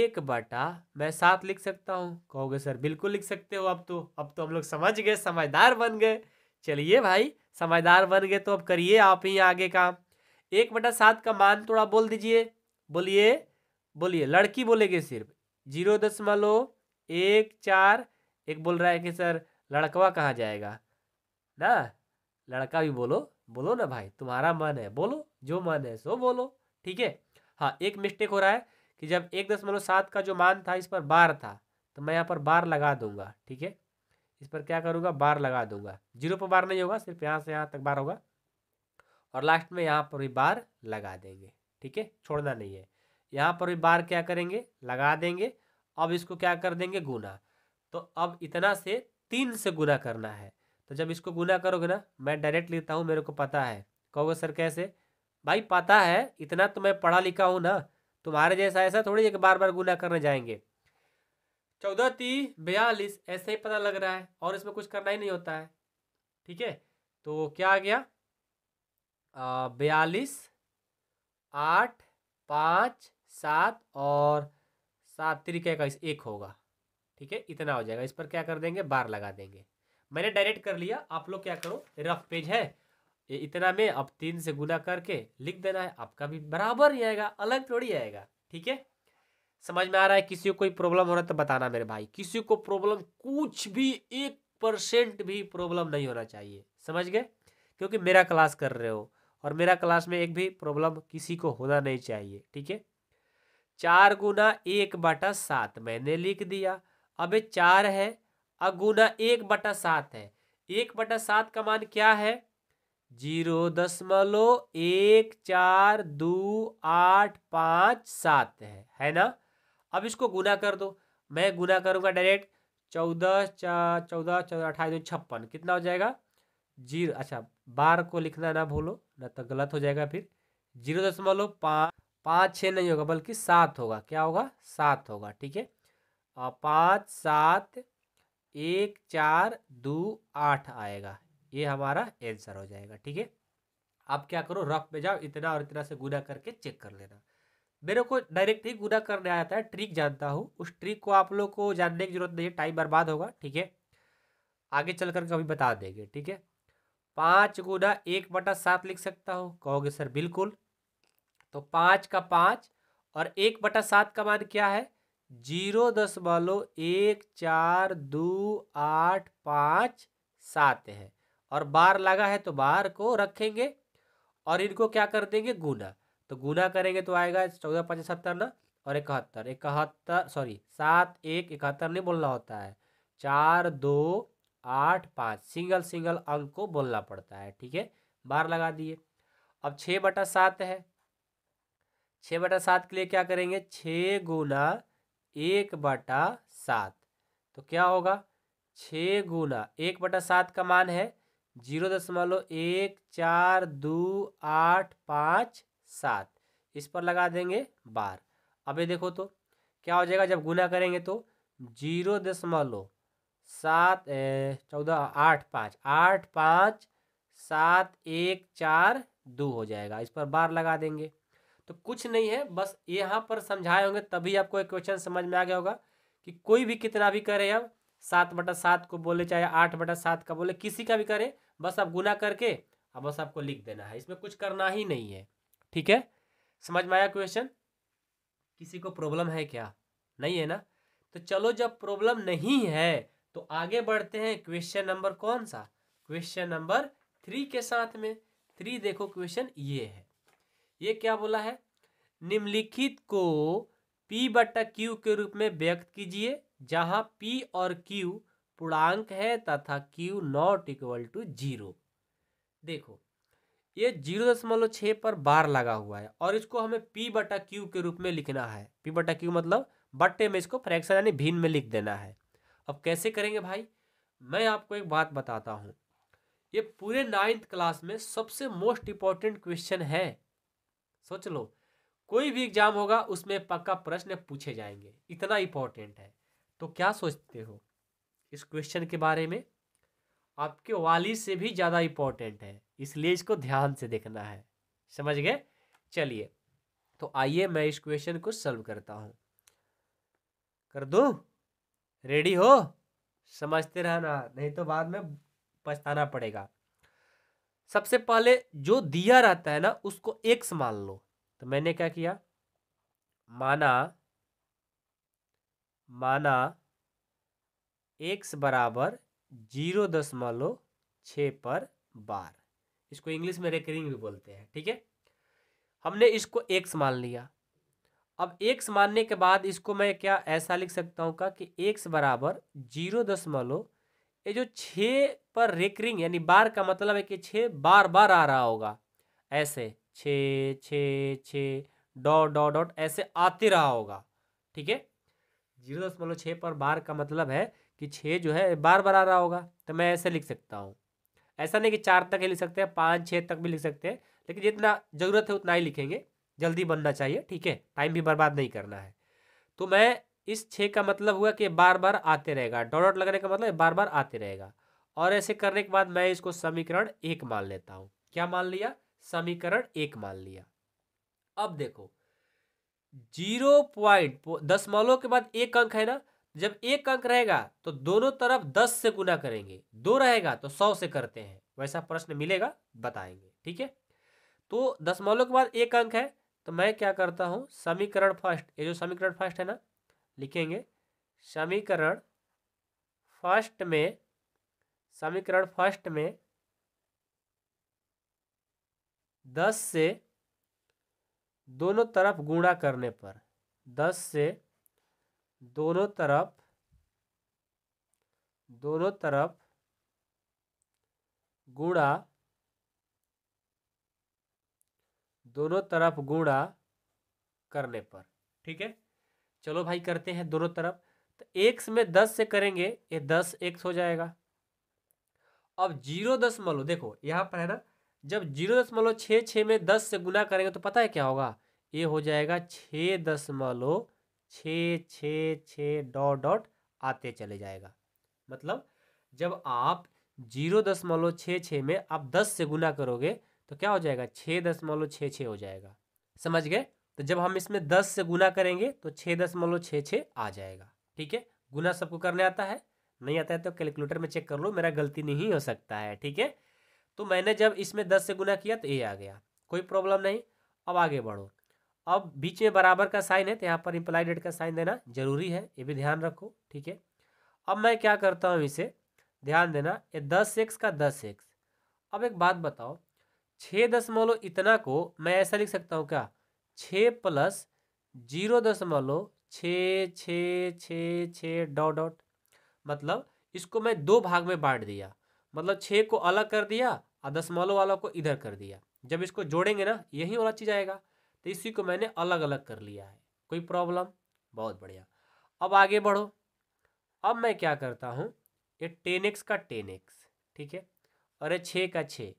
एक बटा मैं सात लिख सकता हूँ कहोगे सर बिल्कुल लिख सकते हो अब तो अब तो हम लोग समझ गए समझदार बन गए चलिए भाई समझदार बन गए तो अब करिए आप ही आगे काम एक बटा सात का मान थोड़ा बोल दीजिए बोलिए बोलिए लड़की बोलेगे सिर्फ जीरो दशमलव एक चार एक बोल रहा है कि सर लड़कवा कहाँ जाएगा ना लड़का भी बोलो बोलो ना भाई तुम्हारा मन है बोलो जो मन है सो बोलो ठीक है हाँ एक मिस्टेक हो रहा है कि जब एक दशमलव सात का जो मान था इस पर बार था तो मैं यहाँ पर बार लगा दूंगा ठीक है इस पर क्या करूँगा बार लगा दूंगा जीरो पर बार नहीं होगा सिर्फ यहाँ से यहाँ तक बार होगा और लास्ट में यहाँ पर भी बार लगा देंगे ठीक है छोड़ना नहीं है यहाँ पर भी बार क्या करेंगे लगा देंगे अब इसको क्या कर देंगे गुना तो अब इतना से तीन से गुना करना है तो जब इसको गुना करोगे ना मैं डायरेक्ट लिखता हूँ मेरे को पता है कहोगे सर कैसे भाई पता है इतना तो मैं पढ़ा लिखा हूँ ना तुम्हारे जैसा ऐसा थोड़ी एक बार बार गुना करने जाएंगे चौदह ती बयालीस ऐसे ही पता लग रहा है और इसमें कुछ करना ही नहीं होता है ठीक है तो क्या आ गया बयालीस आठ पाँच सात और सात तरीके का एक होगा ठीक है इतना हो जाएगा इस पर क्या कर देंगे बार लगा देंगे मैंने डायरेक्ट कर लिया आप लोग क्या करो रफ पेज है ये इतना में अब तीन से गुना करके लिख देना है आपका भी बराबर ही आएगा अलग थोड़ी आएगा ठीक है समझ में आ रहा है किसी को कोई प्रॉब्लम हो रहा है तो बताना मेरे भाई किसी को प्रॉब्लम कुछ भी एक परसेंट भी प्रॉब्लम नहीं होना चाहिए समझ गए क्योंकि मेरा क्लास कर रहे हो और मेरा क्लास में एक भी प्रॉब्लम किसी को होना नहीं चाहिए ठीक है चार गुना एक बटा सात मैंने लिख दिया अबे चार है अगुना गुना एक बटा सात है एक बटा सात का मान क्या है जीरो दशमलव एक चार दो आठ पाँच सात है है ना अब इसको गुना कर दो मैं गुना करूँगा डायरेक्ट चौदह चार चौदह चौदह अठाईस छप्पन कितना हो जाएगा जीरो अच्छा बार को लिखना ना भूलो ना तो गलत हो जाएगा फिर जीरो दशमलव पाँच पाँच छः नहीं होगा बल्कि सात होगा क्या होगा सात होगा ठीक है पाँच सात एक चार दो आठ आएगा ये हमारा आंसर हो जाएगा ठीक है आप क्या करो रफ में जाओ इतना और इतना से गुना करके चेक कर लेना मेरे को डायरेक्ट ही गुना करने आता है ट्रिक जानता हूँ उस ट्रिक को आप लोग को जानने की जरूरत नहीं है टाइम बर्बाद होगा ठीक है आगे चल कर अभी बता देंगे ठीक है पाँच गुना एक बटा सात लिख सकता हूँ कहोगे सर बिल्कुल तो पाँच का पाँच और एक बटा सात का मान क्या है जीरो दशमलव एक चार दो आठ पाँच सात है और बार लगा है तो बार को रखेंगे और इनको क्या कर देंगे गुना तो गुना करेंगे तो आएगा चौदह पाँच सत्तर ना और इकहत्तर इकहत्तर सॉरी सात एक इकहत्तर नहीं बोलना होता है चार दो आठ पाँच सिंगल सिंगल अंक को बोलना पड़ता है ठीक है बार लगा दिए अब छः बटा सात है छः बटा सात के लिए क्या करेंगे छः गुना एक बटा सात तो क्या होगा छः गुना एक बटा सात का मान है जीरो दशमलव एक चार दो आठ पाँच सात इस पर लगा देंगे बार अब ये देखो तो क्या हो जाएगा जब गुना करेंगे तो जीरो दशमलव सात चौदह आठ पाँच आठ पाँच सात एक चार दो हो जाएगा इस पर बार लगा देंगे तो कुछ नहीं है बस यहाँ पर समझाए होंगे तभी आपको एक क्वेश्चन समझ में आ गया होगा कि कोई भी कितना भी करे अब सात बटा सात को बोले चाहे आठ बटा सात का बोले किसी का भी करे बस आप गुना करके अब बस आपको लिख देना है इसमें कुछ करना ही नहीं है ठीक है समझ में आया क्वेश्चन किसी को प्रॉब्लम है क्या नहीं है ना तो चलो जब प्रॉब्लम नहीं है तो आगे बढ़ते हैं क्वेश्चन नंबर कौन सा क्वेश्चन नंबर थ्री के साथ में थ्री देखो क्वेश्चन ये है ये क्या बोला है निम्नलिखित को पी बटा क्यू के रूप में व्यक्त कीजिए जहां पी और क्यू पूर्णांक है तथा Q not equal to zero देखो ये जीरो दशमलव छः पर बार लगा हुआ है और इसको हमें पी बटा क्यू के रूप में लिखना है पी बटा क्यू मतलब बट्टे में इसको फ्रैक्शन यानी भीन में लिख देना है अब कैसे करेंगे भाई मैं आपको एक बात बताता हूँ ये पूरे नाइन्थ क्लास में सबसे मोस्ट इम्पॉर्टेंट क्वेश्चन है सोच लो कोई भी एग्जाम होगा उसमें पक्का प्रश्न पूछे जाएंगे इतना इम्पोर्टेंट है तो क्या सोचते हो इस क्वेश्चन के बारे में आपके वाली से भी ज़्यादा इम्पोर्टेंट है इसलिए इसको ध्यान से देखना है समझ गए चलिए तो आइए मैं इस क्वेश्चन को सॉल्व करता हूँ कर दूँ रेडी हो समझते रहना नहीं तो बाद में पछताना पड़ेगा सबसे पहले जो दिया रहता है ना उसको एक्स मान लो तो मैंने क्या किया माना माना एक्स बराबर जीरो दशमलव छः पर बार इसको इंग्लिश में रेकरिंग भी बोलते हैं ठीक है हमने इसको एक्स मान लिया अब एक्स मानने के बाद इसको मैं क्या ऐसा लिख सकता हूँ का कि एक्स बराबर जीरो दशमलव ये जो छः पर रेकरिंग यानी बार का मतलब है कि छः बार बार आ रहा होगा ऐसे छ छ छ डॉट डॉट डॉट ऐसे आते रहा होगा ठीक है जीरो दशमलव छः पर बार का मतलब है कि छः जो है बार बार आ रहा होगा तो मैं ऐसे लिख सकता हूँ ऐसा नहीं कि चार तक ही लिख सकते हैं पाँच छः तक भी लिख सकते हैं लेकिन जितना ज़रूरत है उतना ही लिखेंगे जल्दी बनना चाहिए ठीक है टाइम भी बर्बाद नहीं करना है तो मैं इस छः का मतलब हुआ कि बार बार आते रहेगा डॉट डॉट लगने का मतलब बार बार आते रहेगा और ऐसे करने के बाद मैं इसको समीकरण एक मान लेता हूँ क्या मान लिया समीकरण एक मान लिया अब देखो जीरो पॉइंट मालों के बाद एक अंक है ना जब एक अंक रहेगा तो दोनों तरफ दस से गुना करेंगे दो रहेगा तो सौ से करते हैं वैसा प्रश्न मिलेगा बताएंगे ठीक है तो दशमलव के बाद एक अंक है तो मैं क्या करता हूँ समीकरण फर्स्ट ये जो समीकरण फर्स्ट है ना लिखेंगे समीकरण फर्स्ट में समीकरण फर्स्ट में दस से दोनों तरफ गुणा करने पर दस से दोनों तरफ दोनों तरफ गुणा दोनों तरफ गुणा करने पर ठीक है चलो भाई करते हैं दोनों तरफ तो एक में दस से करेंगे ये दस एक्स हो जाएगा अब जीरो दशमलव देखो यहाँ पर है ना जब जीरो दशमलव छः छः में दस से गुना करेंगे तो पता है क्या होगा ये हो जाएगा छः दशमलव छः छः छः डॉट डॉट आते चले जाएगा मतलब जब आप जीरो दशमलव छः छः में आप दस से गुना करोगे तो क्या हो जाएगा छः दशमलव छः छः हो जाएगा समझ गए तो जब हम इसमें दस से गुना करेंगे तो छः दशमलव छः छः आ जाएगा ठीक है गुना सबको करने आता है नहीं आता है तो कैलकुलेटर में चेक कर लो मेरा गलती नहीं हो सकता है ठीक है तो मैंने जब इसमें दस से गुना किया तो ये आ गया कोई प्रॉब्लम नहीं अब आगे बढ़ो अब बीच में बराबर का साइन है तो यहाँ पर इम्प्लाइड डेट का साइन देना जरूरी है ये भी ध्यान रखो ठीक है अब मैं क्या करता हूँ इसे ध्यान देना ये दस एक्स का दस एक्स अब एक बात बताओ छः दशमलव इतना को मैं ऐसा लिख सकता हूँ क्या छः प्लस जीरो दशमलव छः छः छः छः डॉट डॉट मतलब इसको मैं दो भाग में बांट दिया मतलब छः को अलग कर दिया और दशमलव वाला को इधर कर दिया जब इसको जोड़ेंगे ना यही वाला चीज़ आएगा तो इसी को मैंने अलग अलग कर लिया है कोई प्रॉब्लम बहुत बढ़िया अब आगे बढ़ो अब मैं क्या करता हूँ ये टेन एक्स का टेन एक्स ठीक है और ये छः का छः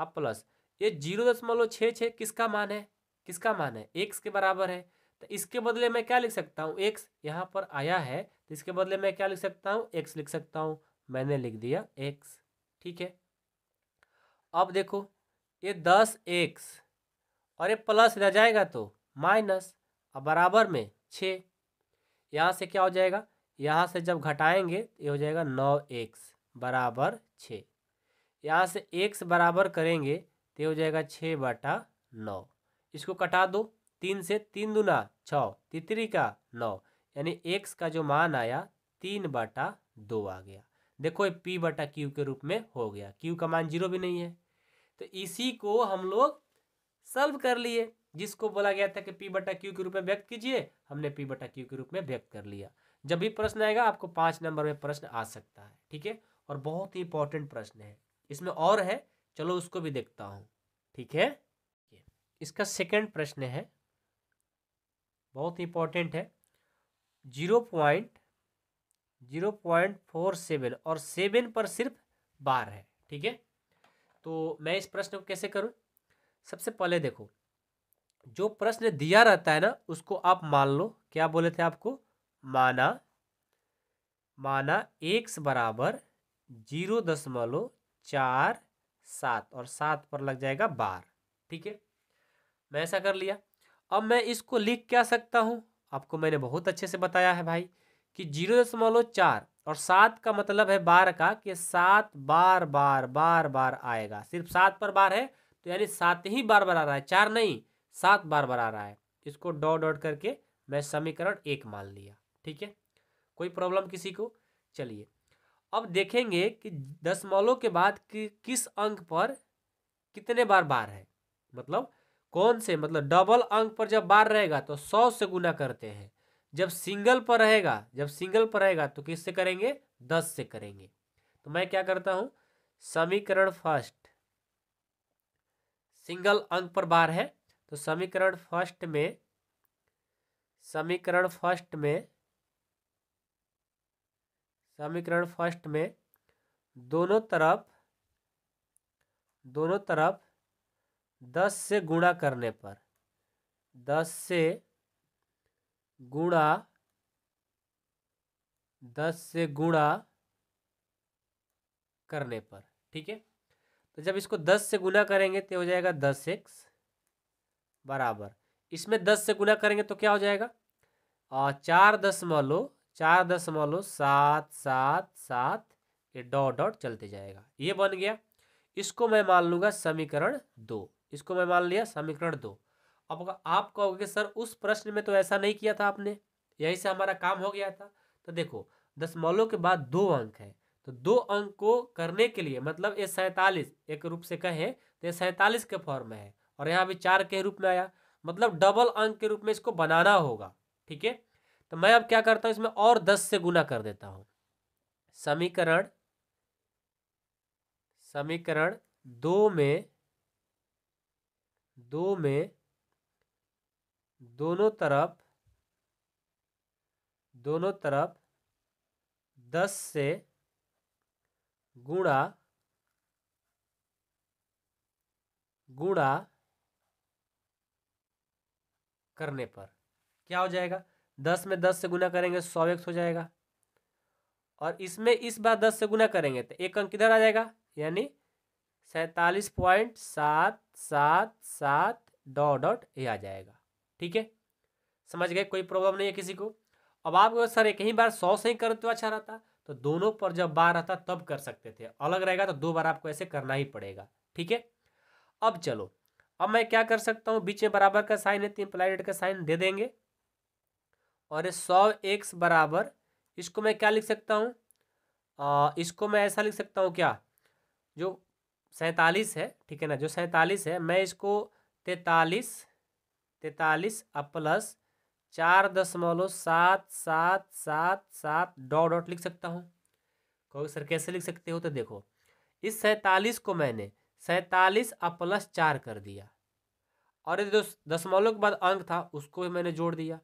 अब प्लस ये जीरो दशमलव छः छः किसका मान है किसका मान है एक्स के बराबर है तो इसके बदले मैं क्या लिख सकता हूँ एक्स यहाँ पर आया है तो इसके बदले मैं क्या लिख सकता हूँ एक्स लिख सकता हूँ मैंने लिख दिया एक्स ठीक है अब देखो ये दस एक्स और ये प्लस रह जाएगा तो माइनस और बराबर में छ यहाँ से क्या हो जाएगा यहाँ से जब घटाएंगे ये हो जाएगा नौ एक्स बराबर छ यहाँ से एक्स बराबर करेंगे तो ये हो जाएगा छः बटा नौ इसको कटा दो तीन से तीन दुना छः तितरी का नौ यानी एक्स का जो मान आया तीन बटा दो आ गया देखो ये पी बटा क्यू के रूप में हो गया क्यू का मान जीरो भी नहीं है तो इसी को हम लोग सल्व कर लिए जिसको बोला गया था कि पी बटा क्यू के रूप में व्यक्त कीजिए हमने पी बटा क्यू के रूप में व्यक्त कर लिया जब भी प्रश्न आएगा आपको पांच नंबर में प्रश्न आ सकता है ठीक है और बहुत ही इंपॉर्टेंट प्रश्न है इसमें और है चलो उसको भी देखता हूँ ठीक है इसका सेकेंड प्रश्न है बहुत इंपॉर्टेंट है zero point zero point four seven और सेवन पर सिर्फ बार है ठीक है तो मैं इस प्रश्न को कैसे करूं सबसे पहले देखो जो प्रश्न दिया रहता है ना उसको आप मान लो क्या बोले थे आपको माना माना एक्स बराबर जीरो दशमलव चार सात और सात पर लग जाएगा बार ठीक है मैं ऐसा कर लिया अब मैं इसको लिख क्या सकता हूँ आपको मैंने बहुत अच्छे से बताया है भाई कि जीरो दशमलव चार और सात का मतलब है बार का कि सात बार बार बार बार आएगा सिर्फ सात पर बार है तो यानी सात ही बार बार आ रहा है चार नहीं सात बार बार आ रहा है इसको डॉट डॉट करके मैं समीकरण एक मान लिया ठीक है कोई प्रॉब्लम किसी को चलिए अब देखेंगे कि दशमलव के बाद कि किस अंक पर कितने बार बार है मतलब कौन से मतलब डबल अंक पर जब बार रहेगा तो सौ से गुना करते हैं जब सिंगल पर रहेगा जब सिंगल पर रहेगा तो किससे करेंगे दस से करेंगे तो मैं क्या करता हूँ समीकरण फर्स्ट सिंगल अंक पर बार है तो समीकरण फर्स्ट में समीकरण फर्स्ट में समीकरण फर्स्ट में दोनों तरफ दोनों तरफ दस से गुणा करने पर दस से गुणा दस से गुणा करने पर ठीक है तो जब इसको दस से गुना करेंगे तो हो जाएगा दस एक्स बराबर इसमें दस से गुना करेंगे तो क्या हो जाएगा और चार दशमलव चार दशमलव सात सात सात ये डॉट डॉट चलते जाएगा ये बन गया इसको मैं मान लूँगा समीकरण दो इसको मैं मान लिया समीकरण दो अब आप कहोगे सर उस प्रश्न में तो ऐसा नहीं किया था आपने यहीं से हमारा काम हो गया था तो देखो दशमलव के बाद दो अंक है तो दो अंक को करने के लिए मतलब ये सैतालीस एक रूप से कहें तो ये सैतालीस के फॉर्म में है और यहाँ भी चार के रूप में आया मतलब डबल अंक के रूप में इसको बनाना होगा ठीक है तो मैं अब क्या करता हूँ इसमें और दस से गुना कर देता हूँ समीकरण समीकरण दो में दो में दोनों तरफ दोनों तरफ दस से गुणा गुणा करने पर क्या हो जाएगा दस में दस से गुना करेंगे तो सौ एक हो जाएगा और इसमें इस बार दस से गुना करेंगे तो एक अंक किधर आ जाएगा यानी सैतालीस पॉइंट सात सात सात डॉट डॉट ये आ जाएगा ठीक है समझ गए कोई प्रॉब्लम नहीं है किसी को अब आप सर एक ही बार सौ से ही करें तो अच्छा रहता तो दोनों पर जब बार आता तब कर सकते थे अलग रहेगा तो दो बार आपको ऐसे करना ही पड़ेगा ठीक है अब चलो अब मैं क्या कर सकता हूँ बीच में बराबर का साइन है तो इम्प्लाइड का साइन दे देंगे और ये सौ एक्स बराबर इसको मैं क्या लिख सकता हूँ इसको मैं ऐसा लिख सकता हूँ क्या जो सैंतालीस है ठीक है ना जो सैंतालीस है मैं इसको तैतालीस तैतालीस प्लस चार दशमलव सात सात सात सात डॉट डॉट लिख सकता हूँ कहोगे सर कैसे लिख सकते हो तो देखो इस सैतालीस को मैंने सैतालीस और प्लस चार कर दिया और ये जो दशमलव के बाद अंक था उसको मैंने जोड़ दिया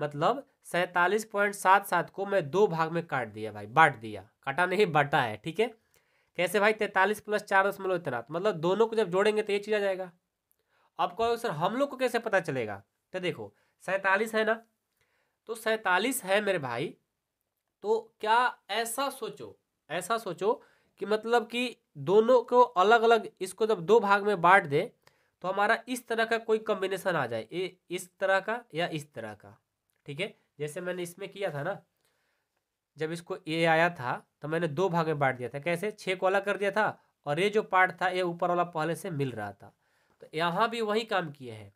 मतलब सैंतालीस पॉइंट सात सात को मैं दो भाग में काट दिया भाई बांट दिया काटा नहीं बांटा है ठीक है कैसे भाई तैंतालीस प्लस चार दशमलव इतना तो मतलब दोनों को जब जोड़ेंगे तो ये चीज़ आ जाएगा अब कहो सर हम लोग को कैसे पता चलेगा तो देखो सैतालीस है ना तो सैतालीस है मेरे भाई तो क्या ऐसा सोचो ऐसा सोचो कि मतलब कि दोनों को अलग अलग इसको जब दो भाग में बांट दे तो हमारा इस तरह का कोई कम्बिनेशन आ जाए ए, इस तरह का या इस तरह का ठीक है जैसे मैंने इसमें किया था ना जब इसको ए आया था तो मैंने दो भाग में बांट दिया था कैसे छः को अलग कर दिया था और ये जो पार्ट था ये ऊपर वाला पहले से मिल रहा था तो यहाँ भी वही काम किए हैं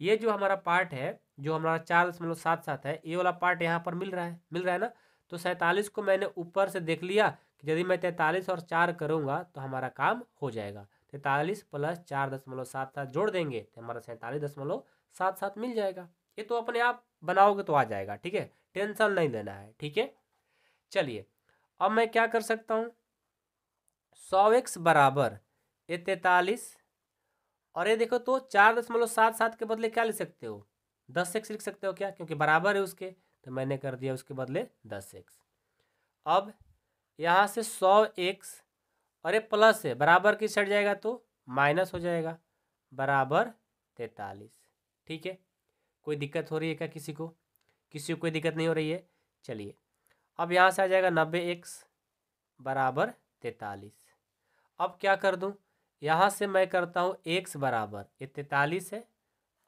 ये जो हमारा पार्ट है जो हमारा चार दशमलव सात सात है ये वाला पार्ट यहाँ पर मिल रहा है मिल रहा है ना तो सैंतालीस को मैंने ऊपर से देख लिया कि यदि मैं तैंतालीस और चार करूँगा तो हमारा काम हो जाएगा तैंतालीस प्लस चार दशमलव सात सात जोड़ देंगे तो हमारा सैंतालीस दशमलव सात सात मिल जाएगा ये तो अपने आप बनाओगे तो आ जाएगा ठीक है टेंशन नहीं लेना है ठीक है चलिए अब मैं क्या कर सकता हूँ सौ एक्स बराबर ये तैंतालीस और ये देखो तो चार दशमलव सात सात के बदले क्या ले सकते हो दस एक्स लिख सकते हो क्या क्योंकि बराबर है उसके तो मैंने कर दिया उसके बदले दस एक्स अब यहाँ से सौ एक्स और ये प्लस है बराबर की सट जाएगा तो माइनस हो जाएगा बराबर तैतालीस ठीक है कोई दिक्कत हो रही है क्या किसी को किसी को कोई दिक्कत नहीं हो रही है चलिए अब यहाँ से आ जाएगा नब्बे एक्स बराबर तैतालीस अब क्या कर दूँ यहाँ से मैं करता हूँ एक्स बराबर ये तैतालीस है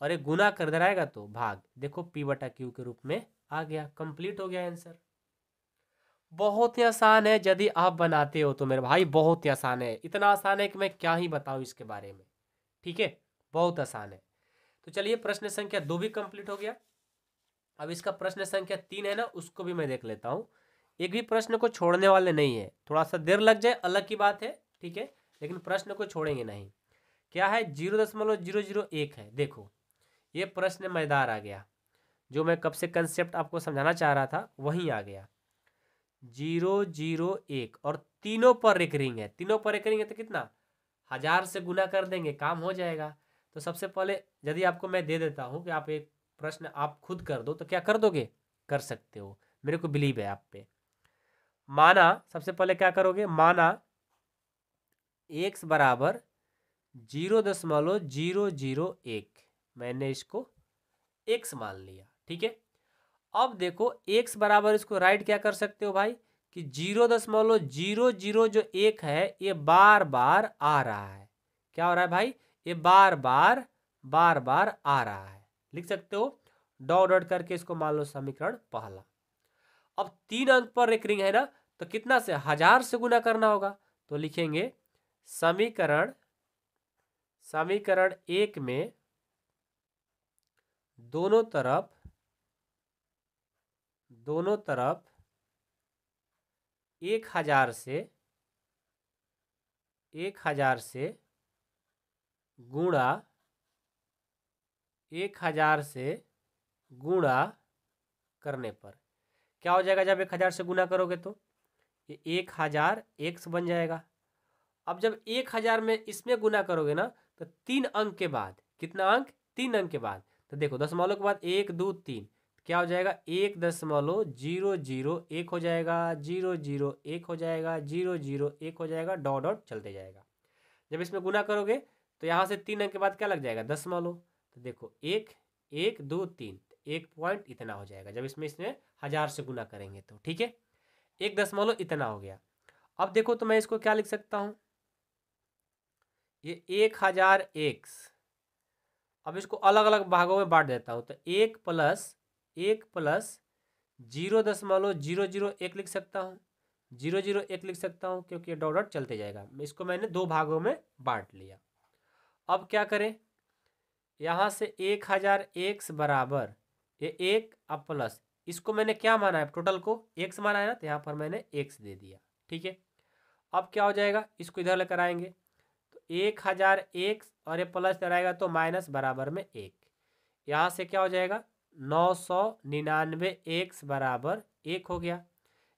और एक गुना कर दराएगा तो भाग देखो पी बटा क्यू के रूप में आ गया कंप्लीट हो गया आंसर बहुत ही आसान है यदि आप बनाते हो तो मेरे भाई बहुत ही आसान है इतना आसान है कि मैं क्या ही बताऊँ इसके बारे में ठीक है बहुत आसान है तो चलिए प्रश्न संख्या दो भी कंप्लीट हो गया अब इसका प्रश्न संख्या तीन है ना उसको भी मैं देख लेता हूँ एक भी प्रश्न को छोड़ने वाले नहीं है थोड़ा सा देर लग जाए अलग की बात है ठीक है लेकिन प्रश्न को छोड़ेंगे नहीं क्या है जीरो दशमलव जीरो जीरो एक है देखो ये प्रश्न मैदार आ गया जो मैं कब से कंसेप्ट आपको समझाना चाह रहा था वहीं आ गया जीरो जीरो एक और तीनों पर रिकरिंग है तीनों पर रिकरिंग है तो कितना हजार से गुना कर देंगे काम हो जाएगा तो सबसे पहले यदि आपको मैं दे देता हूँ कि आप एक प्रश्न आप खुद कर दो तो क्या कर दोगे कर सकते हो मेरे को बिलीव है आप पे माना सबसे पहले क्या करोगे माना एक बराबर जीरो दशमलव जीरो जीरो एक मैंने इसको एक्स मान लिया ठीक है अब देखो एक्स बराबर इसको राइट क्या कर सकते हो भाई कि जीरो दशमलव जीरो जीरो जो एक है ये बार बार आ रहा है क्या हो रहा है भाई ये बार बार बार बार आ रहा है लिख सकते हो डॉट डॉट करके इसको मान लो समीकरण पहला अब तीन अंक पर रिकरिंग है ना तो कितना से हजार से गुना करना होगा तो लिखेंगे समीकरण समीकरण एक में दोनों तरफ दोनों तरफ एक हजार से एक हजार से गुणा एक हजार से गुणा करने पर क्या हो जाएगा जब एक हजार से गुणा करोगे तो ये एक हजार एक बन जाएगा अब जब एक हजार में इसमें गुना करोगे ना तो तीन अंक के बाद कितना अंक तीन अंक के बाद तो देखो दशमलव के बाद एक दो तीन तो क्या हो जाएगा एक दशमलव जीरो जीरो एक हो जाएगा जीरो जीरो एक हो जाएगा जीरो जीरो एक हो जाएगा डॉट डॉट चलते जाएगा जब इसमें गुना करोगे तो यहाँ से तीन अंक के बाद क्या लग जाएगा दशमलव तो देखो एक एक दो तीन तो एक पॉइंट इतना हो जाएगा जब इसमें इसमें हज़ार से गुना करेंगे तो ठीक है एक दशमलव इतना हो गया अब देखो तो मैं इसको क्या लिख सकता हूँ ये एक हज़ार एक्स अब इसको अलग अलग भागों में बांट देता हूँ तो एक प्लस एक प्लस जीरो दशमलव जीरो जीरो एक लिख सकता हूँ जीरो जीरो एक लिख सकता हूँ क्योंकि ये डॉट डॉट चलते जाएगा इसको मैंने दो भागों में बांट लिया अब क्या करें यहाँ से एक हज़ार एक बराबर ये एक अब प्लस इसको मैंने क्या माना है टोटल को एक माना है ना तो यहाँ पर मैंने एक दे दिया ठीक है अब क्या हो जाएगा इसको इधर लेकर आएंगे एक हज़ार एक और ये प्लस लगाएगा तो माइनस बराबर में एक यहाँ से क्या हो जाएगा नौ सौ निन्यानवे एक्स बराबर एक हो गया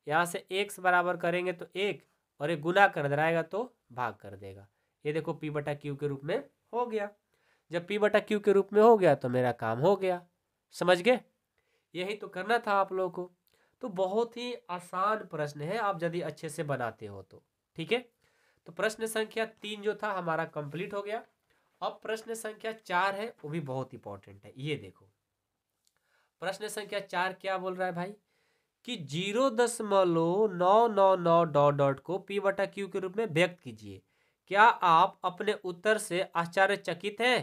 यहाँ से एक बराबर करेंगे तो एक और ये गुना कर दराएगा तो भाग कर देगा ये देखो पी बटा क्यू के रूप में हो गया जब पी बटा क्यू के रूप में हो गया तो मेरा काम हो गया समझ गए यही तो करना था आप लोगों को तो बहुत ही आसान प्रश्न है आप यदि अच्छे से बनाते हो तो ठीक है तो प्रश्न संख्या तीन जो था हमारा कंप्लीट हो गया अब प्रश्न संख्या चार है वो भी बहुत इंपॉर्टेंट है ये देखो प्रश्न संख्या चार क्या बोल रहा है भाई कि जीरो दशमलव नौ नौ नौ डॉट डॉट को पी बटा क्यू के रूप में व्यक्त कीजिए क्या आप अपने उत्तर से आश्चर्यचकित हैं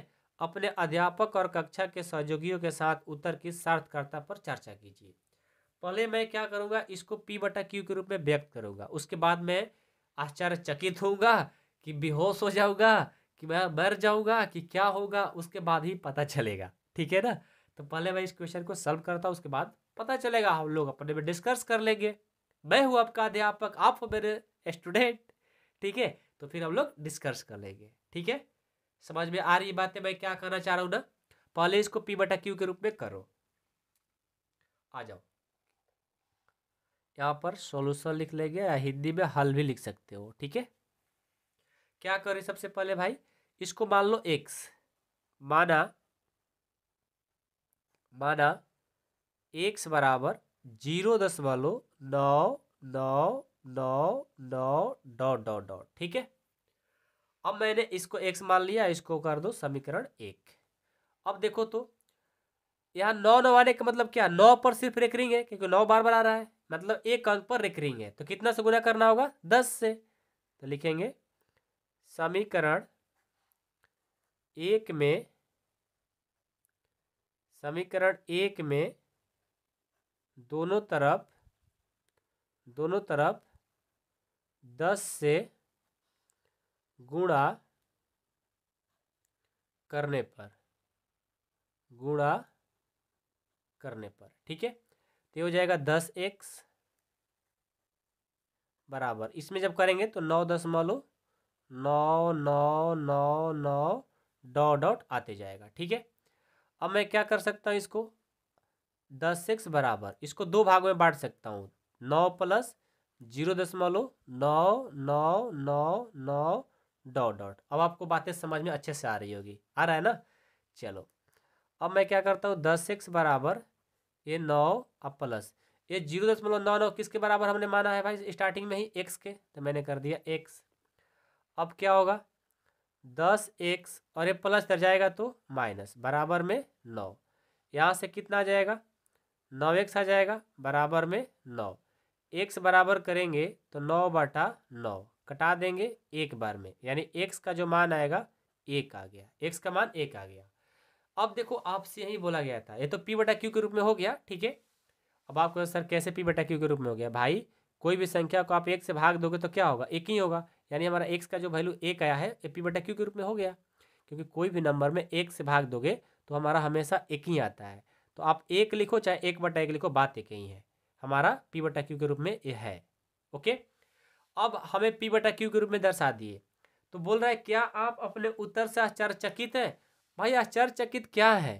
अपने अध्यापक और कक्षा के सहयोगियों के साथ उत्तर की सार्थकता पर चर्चा कीजिए पहले मैं क्या करूंगा इसको पी बटा क्यू के रूप में व्यक्त करूंगा उसके बाद मैं आश्चर्यचकित होगा कि बेहोश हो जाऊंगा कि मैं मर जाऊंगा कि क्या होगा उसके बाद ही पता चलेगा ठीक है ना तो पहले मैं इस क्वेश्चन को सॉल्व करता हूँ उसके बाद पता चलेगा हम लोग अपने में डिस्कस कर लेंगे मैं हूँ आपका अध्यापक आप हो मेरे स्टूडेंट ठीक है तो फिर हम लोग डिस्कस कर लेंगे ठीक है समझ में आ रही बातें मैं क्या करना चाह रहा हूँ ना पहले इसको पी बटा क्यू के रूप में करो आ जाओ यहाँ पर सॉल्यूशन लिख लेंगे या हिंदी में हल भी लिख सकते हो ठीक है क्या करें सबसे पहले भाई इसको मान लो एक्स माना माना एक्स बराबर जीरो दशमलव नौ नौ नौ नौ डॉट डॉट डॉट ठीक है अब मैंने इसको एक्स मान लिया इसको कर दो समीकरण एक अब देखो तो यहाँ नौ नौ आने का मतलब क्या नौ पर सिर्फ रेकरिंग है क्योंकि नौ बार बार आ रहा है मतलब एक अंक पर रिकरिंग है तो कितना से गुना करना होगा दस से तो लिखेंगे समीकरण एक में समीकरण एक में दोनों तरफ दोनों तरफ दस से गुणा करने पर गुणा करने पर ठीक है तो ये हो जाएगा दस एक्स बराबर इसमें जब करेंगे तो नौ दशमलव नौ नौ नौ नौ डॉट डॉट आते जाएगा ठीक है अब मैं क्या कर सकता हूँ इसको दस एक्स बराबर इसको दो भाग में बांट सकता हूँ नौ प्लस जीरो दशमलव नौ नौ नौ नौ डॉट डॉट अब आपको बातें समझ में अच्छे से आ रही होगी आ रहा है ना चलो अब मैं क्या करता हूँ दस एक्स बराबर ये नौ और प्लस ये जीरो दशमलव नौ नौ किसके बराबर हमने माना है भाई स्टार्टिंग में ही एक्स के तो मैंने कर दिया एक्स अब क्या होगा दस एक्स और ये प्लस कर जाएगा तो माइनस बराबर में नौ यहाँ से कितना आ जाएगा नौ एक्स आ जाएगा बराबर में नौ एक्स बराबर करेंगे तो नौ बटा नौ कटा देंगे एक बार में यानी एक्स का जो मान आएगा एक आ गया एक्स का मान एक आ गया अब देखो आपसे यही बोला गया था ये तो पी बटा क्यू के रूप में हो गया ठीक है अब आपको सर कैसे पी बटा क्यू के रूप में हो गया भाई कोई भी संख्या को आप एक से भाग दोगे तो क्या होगा एक ही होगा यानी हमारा एक्स का जो वैल्यू एक आया है ये पी बटा क्यू के रूप में हो गया क्योंकि कोई भी नंबर में एक से भाग दोगे तो हमारा हमेशा एक ही आता है तो आप एक लिखो चाहे एक बटा एक लिखो बात एक ही है हमारा पी बटा क्यू के रूप में ये है ओके अब हमें पी बटा क्यू के रूप में दर्शा दिए तो बोल रहा है क्या आप अपने उत्तर से आश्चर्यचकित हैं भाई आश्चर्यचकित क्या है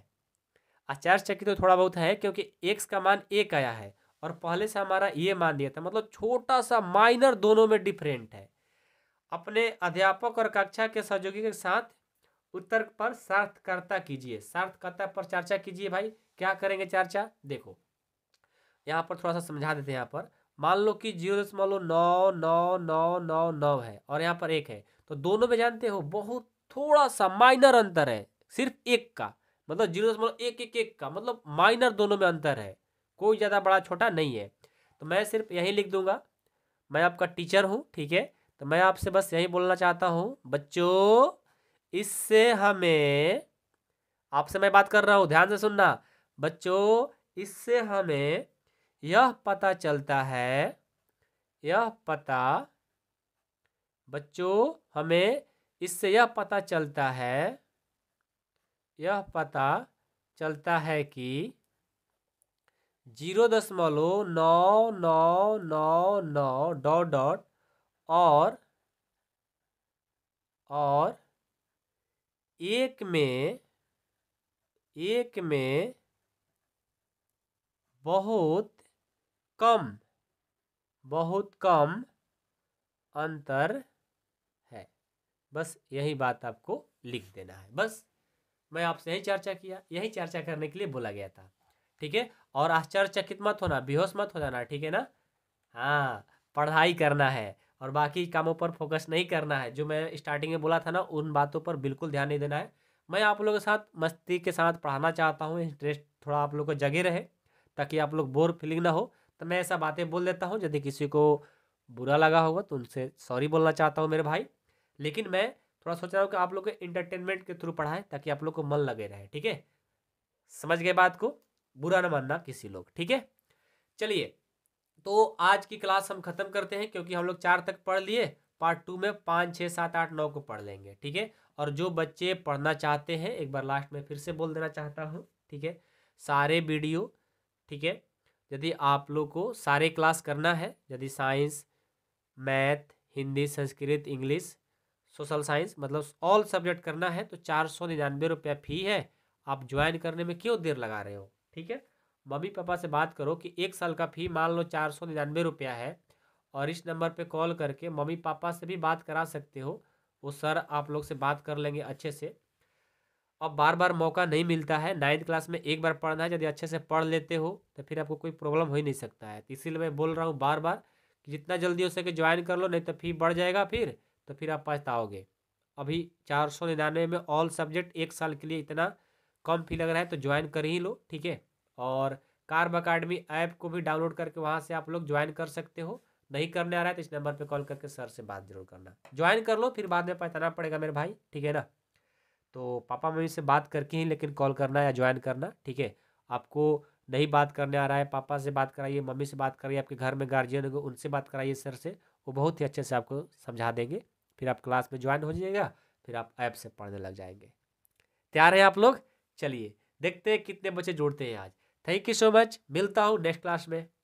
आश्चर्यचकित तो थोड़ा बहुत है क्योंकि एक्स का मान एक आया है और पहले से हमारा ये मान दिया था मतलब छोटा सा माइनर दोनों में डिफरेंट है अपने अध्यापक और कक्षा के सहयोगी के साथ उत्तर पर सार्थकर्ता कीजिए सार्थकर्ता पर चर्चा कीजिए भाई क्या करेंगे चर्चा देखो यहाँ पर थोड़ा सा समझा देते हैं यहाँ पर मान लो कि जीरो दशमलव नौ नौ नौ नौ नौ है और यहाँ पर एक है तो दोनों में जानते हो बहुत थोड़ा सा माइनर अंतर है सिर्फ एक का मतलब जीरो दशमलव एक एक एक का मतलब माइनर दोनों में अंतर है कोई ज़्यादा बड़ा छोटा नहीं है तो मैं सिर्फ यही लिख दूंगा मैं आपका टीचर हूँ ठीक है तो मैं आपसे बस यही बोलना चाहता हूँ बच्चों इससे हमें आपसे मैं बात कर रहा हूँ ध्यान से सुनना बच्चों इससे हमें यह पता चलता है यह पता बच्चों हमें इससे यह पता चलता है यह पता चलता है कि जीरो दशमलव नौ नौ नौ नौ डॉट डॉट और और एक में एक में बहुत कम बहुत कम अंतर है बस यही बात आपको लिख देना है बस मैं आपसे यही चर्चा किया यही चर्चा करने के लिए बोला गया था ठीक है और आश्चर्यचकित मत होना बेहोश मत हो जाना ठीक है ना हाँ पढ़ाई करना है और बाकी कामों पर फोकस नहीं करना है जो मैं स्टार्टिंग में बोला था ना उन बातों पर बिल्कुल ध्यान नहीं देना है मैं आप लोगों के साथ मस्ती के साथ पढ़ाना चाहता हूँ इंटरेस्ट थोड़ा आप लोग को जगे रहे ताकि आप लोग बोर फीलिंग ना हो तो मैं ऐसा बातें बोल देता हूँ यदि किसी को बुरा लगा होगा तो उनसे सॉरी बोलना चाहता हूँ मेरे भाई लेकिन मैं थोड़ा सोच रहा हूँ कि आप लोग को इंटरटेनमेंट के थ्रू पढ़ाए ताकि आप लोग को मन लगे रहे ठीक है समझ गए बात को बुरा ना मानना किसी लोग ठीक है चलिए तो आज की क्लास हम खत्म करते हैं क्योंकि हम लोग चार तक पढ़ लिए पार्ट टू में पाँच छः सात आठ नौ को पढ़ लेंगे ठीक है और जो बच्चे पढ़ना चाहते हैं एक बार लास्ट में फिर से बोल देना चाहता हूँ ठीक है सारे वीडियो ठीक है यदि आप लोग को सारे क्लास करना है यदि science math Hindi Sanskrit English social science मतलब ऑल सब्जेक्ट करना है तो चार सौ निन्यानवे रुपया फ़ी है आप ज्वाइन करने में क्यों देर लगा रहे हो ठीक है मम्मी पापा से बात करो कि एक साल का फ़ी मान लो चार सौ निन्यानवे रुपया है और इस नंबर पे कॉल करके मम्मी पापा से भी बात करा सकते हो वो सर आप लोग से बात कर लेंगे अच्छे से अब बार बार मौका नहीं मिलता है नाइन्थ क्लास में एक बार पढ़ना है यदि अच्छे से पढ़ लेते हो तो फिर आपको कोई प्रॉब्लम हो ही नहीं सकता है तो इसीलिए मैं बोल रहा हूँ बार बार कि जितना जल्दी हो सके ज्वाइन कर लो नहीं तो फी बढ़ जाएगा फिर तो फिर आप पछताओगे अभी चार सौ निन्यानवे में ऑल सब्जेक्ट एक साल के लिए इतना कम फी लग रहा है तो ज्वाइन कर ही लो ठीक है और कार्ब अकाडमी ऐप को भी डाउनलोड करके वहाँ से आप लोग ज्वाइन कर सकते हो नहीं करने आ रहा है तो इस नंबर पे कॉल करके सर से बात जरूर करना ज्वाइन कर लो फिर बाद में पहचाना पड़ेगा मेरे भाई ठीक है ना तो पापा मम्मी से बात करके ही लेकिन कॉल करना या ज्वाइन करना ठीक है आपको नहीं बात करने आ रहा है पापा से बात कराइए मम्मी से बात कराइए आपके घर में गार्जियन उनसे बात कराइए सर से वो बहुत ही अच्छे से आपको समझा देंगे फिर आप क्लास में ज्वाइन हो जाइएगा फिर आप ऐप से पढ़ने लग जाएंगे तैयार हैं आप लोग चलिए देखते हैं कितने बच्चे जोड़ते हैं आज थैंक यू सो मच मिलता हूँ नेक्स्ट क्लास में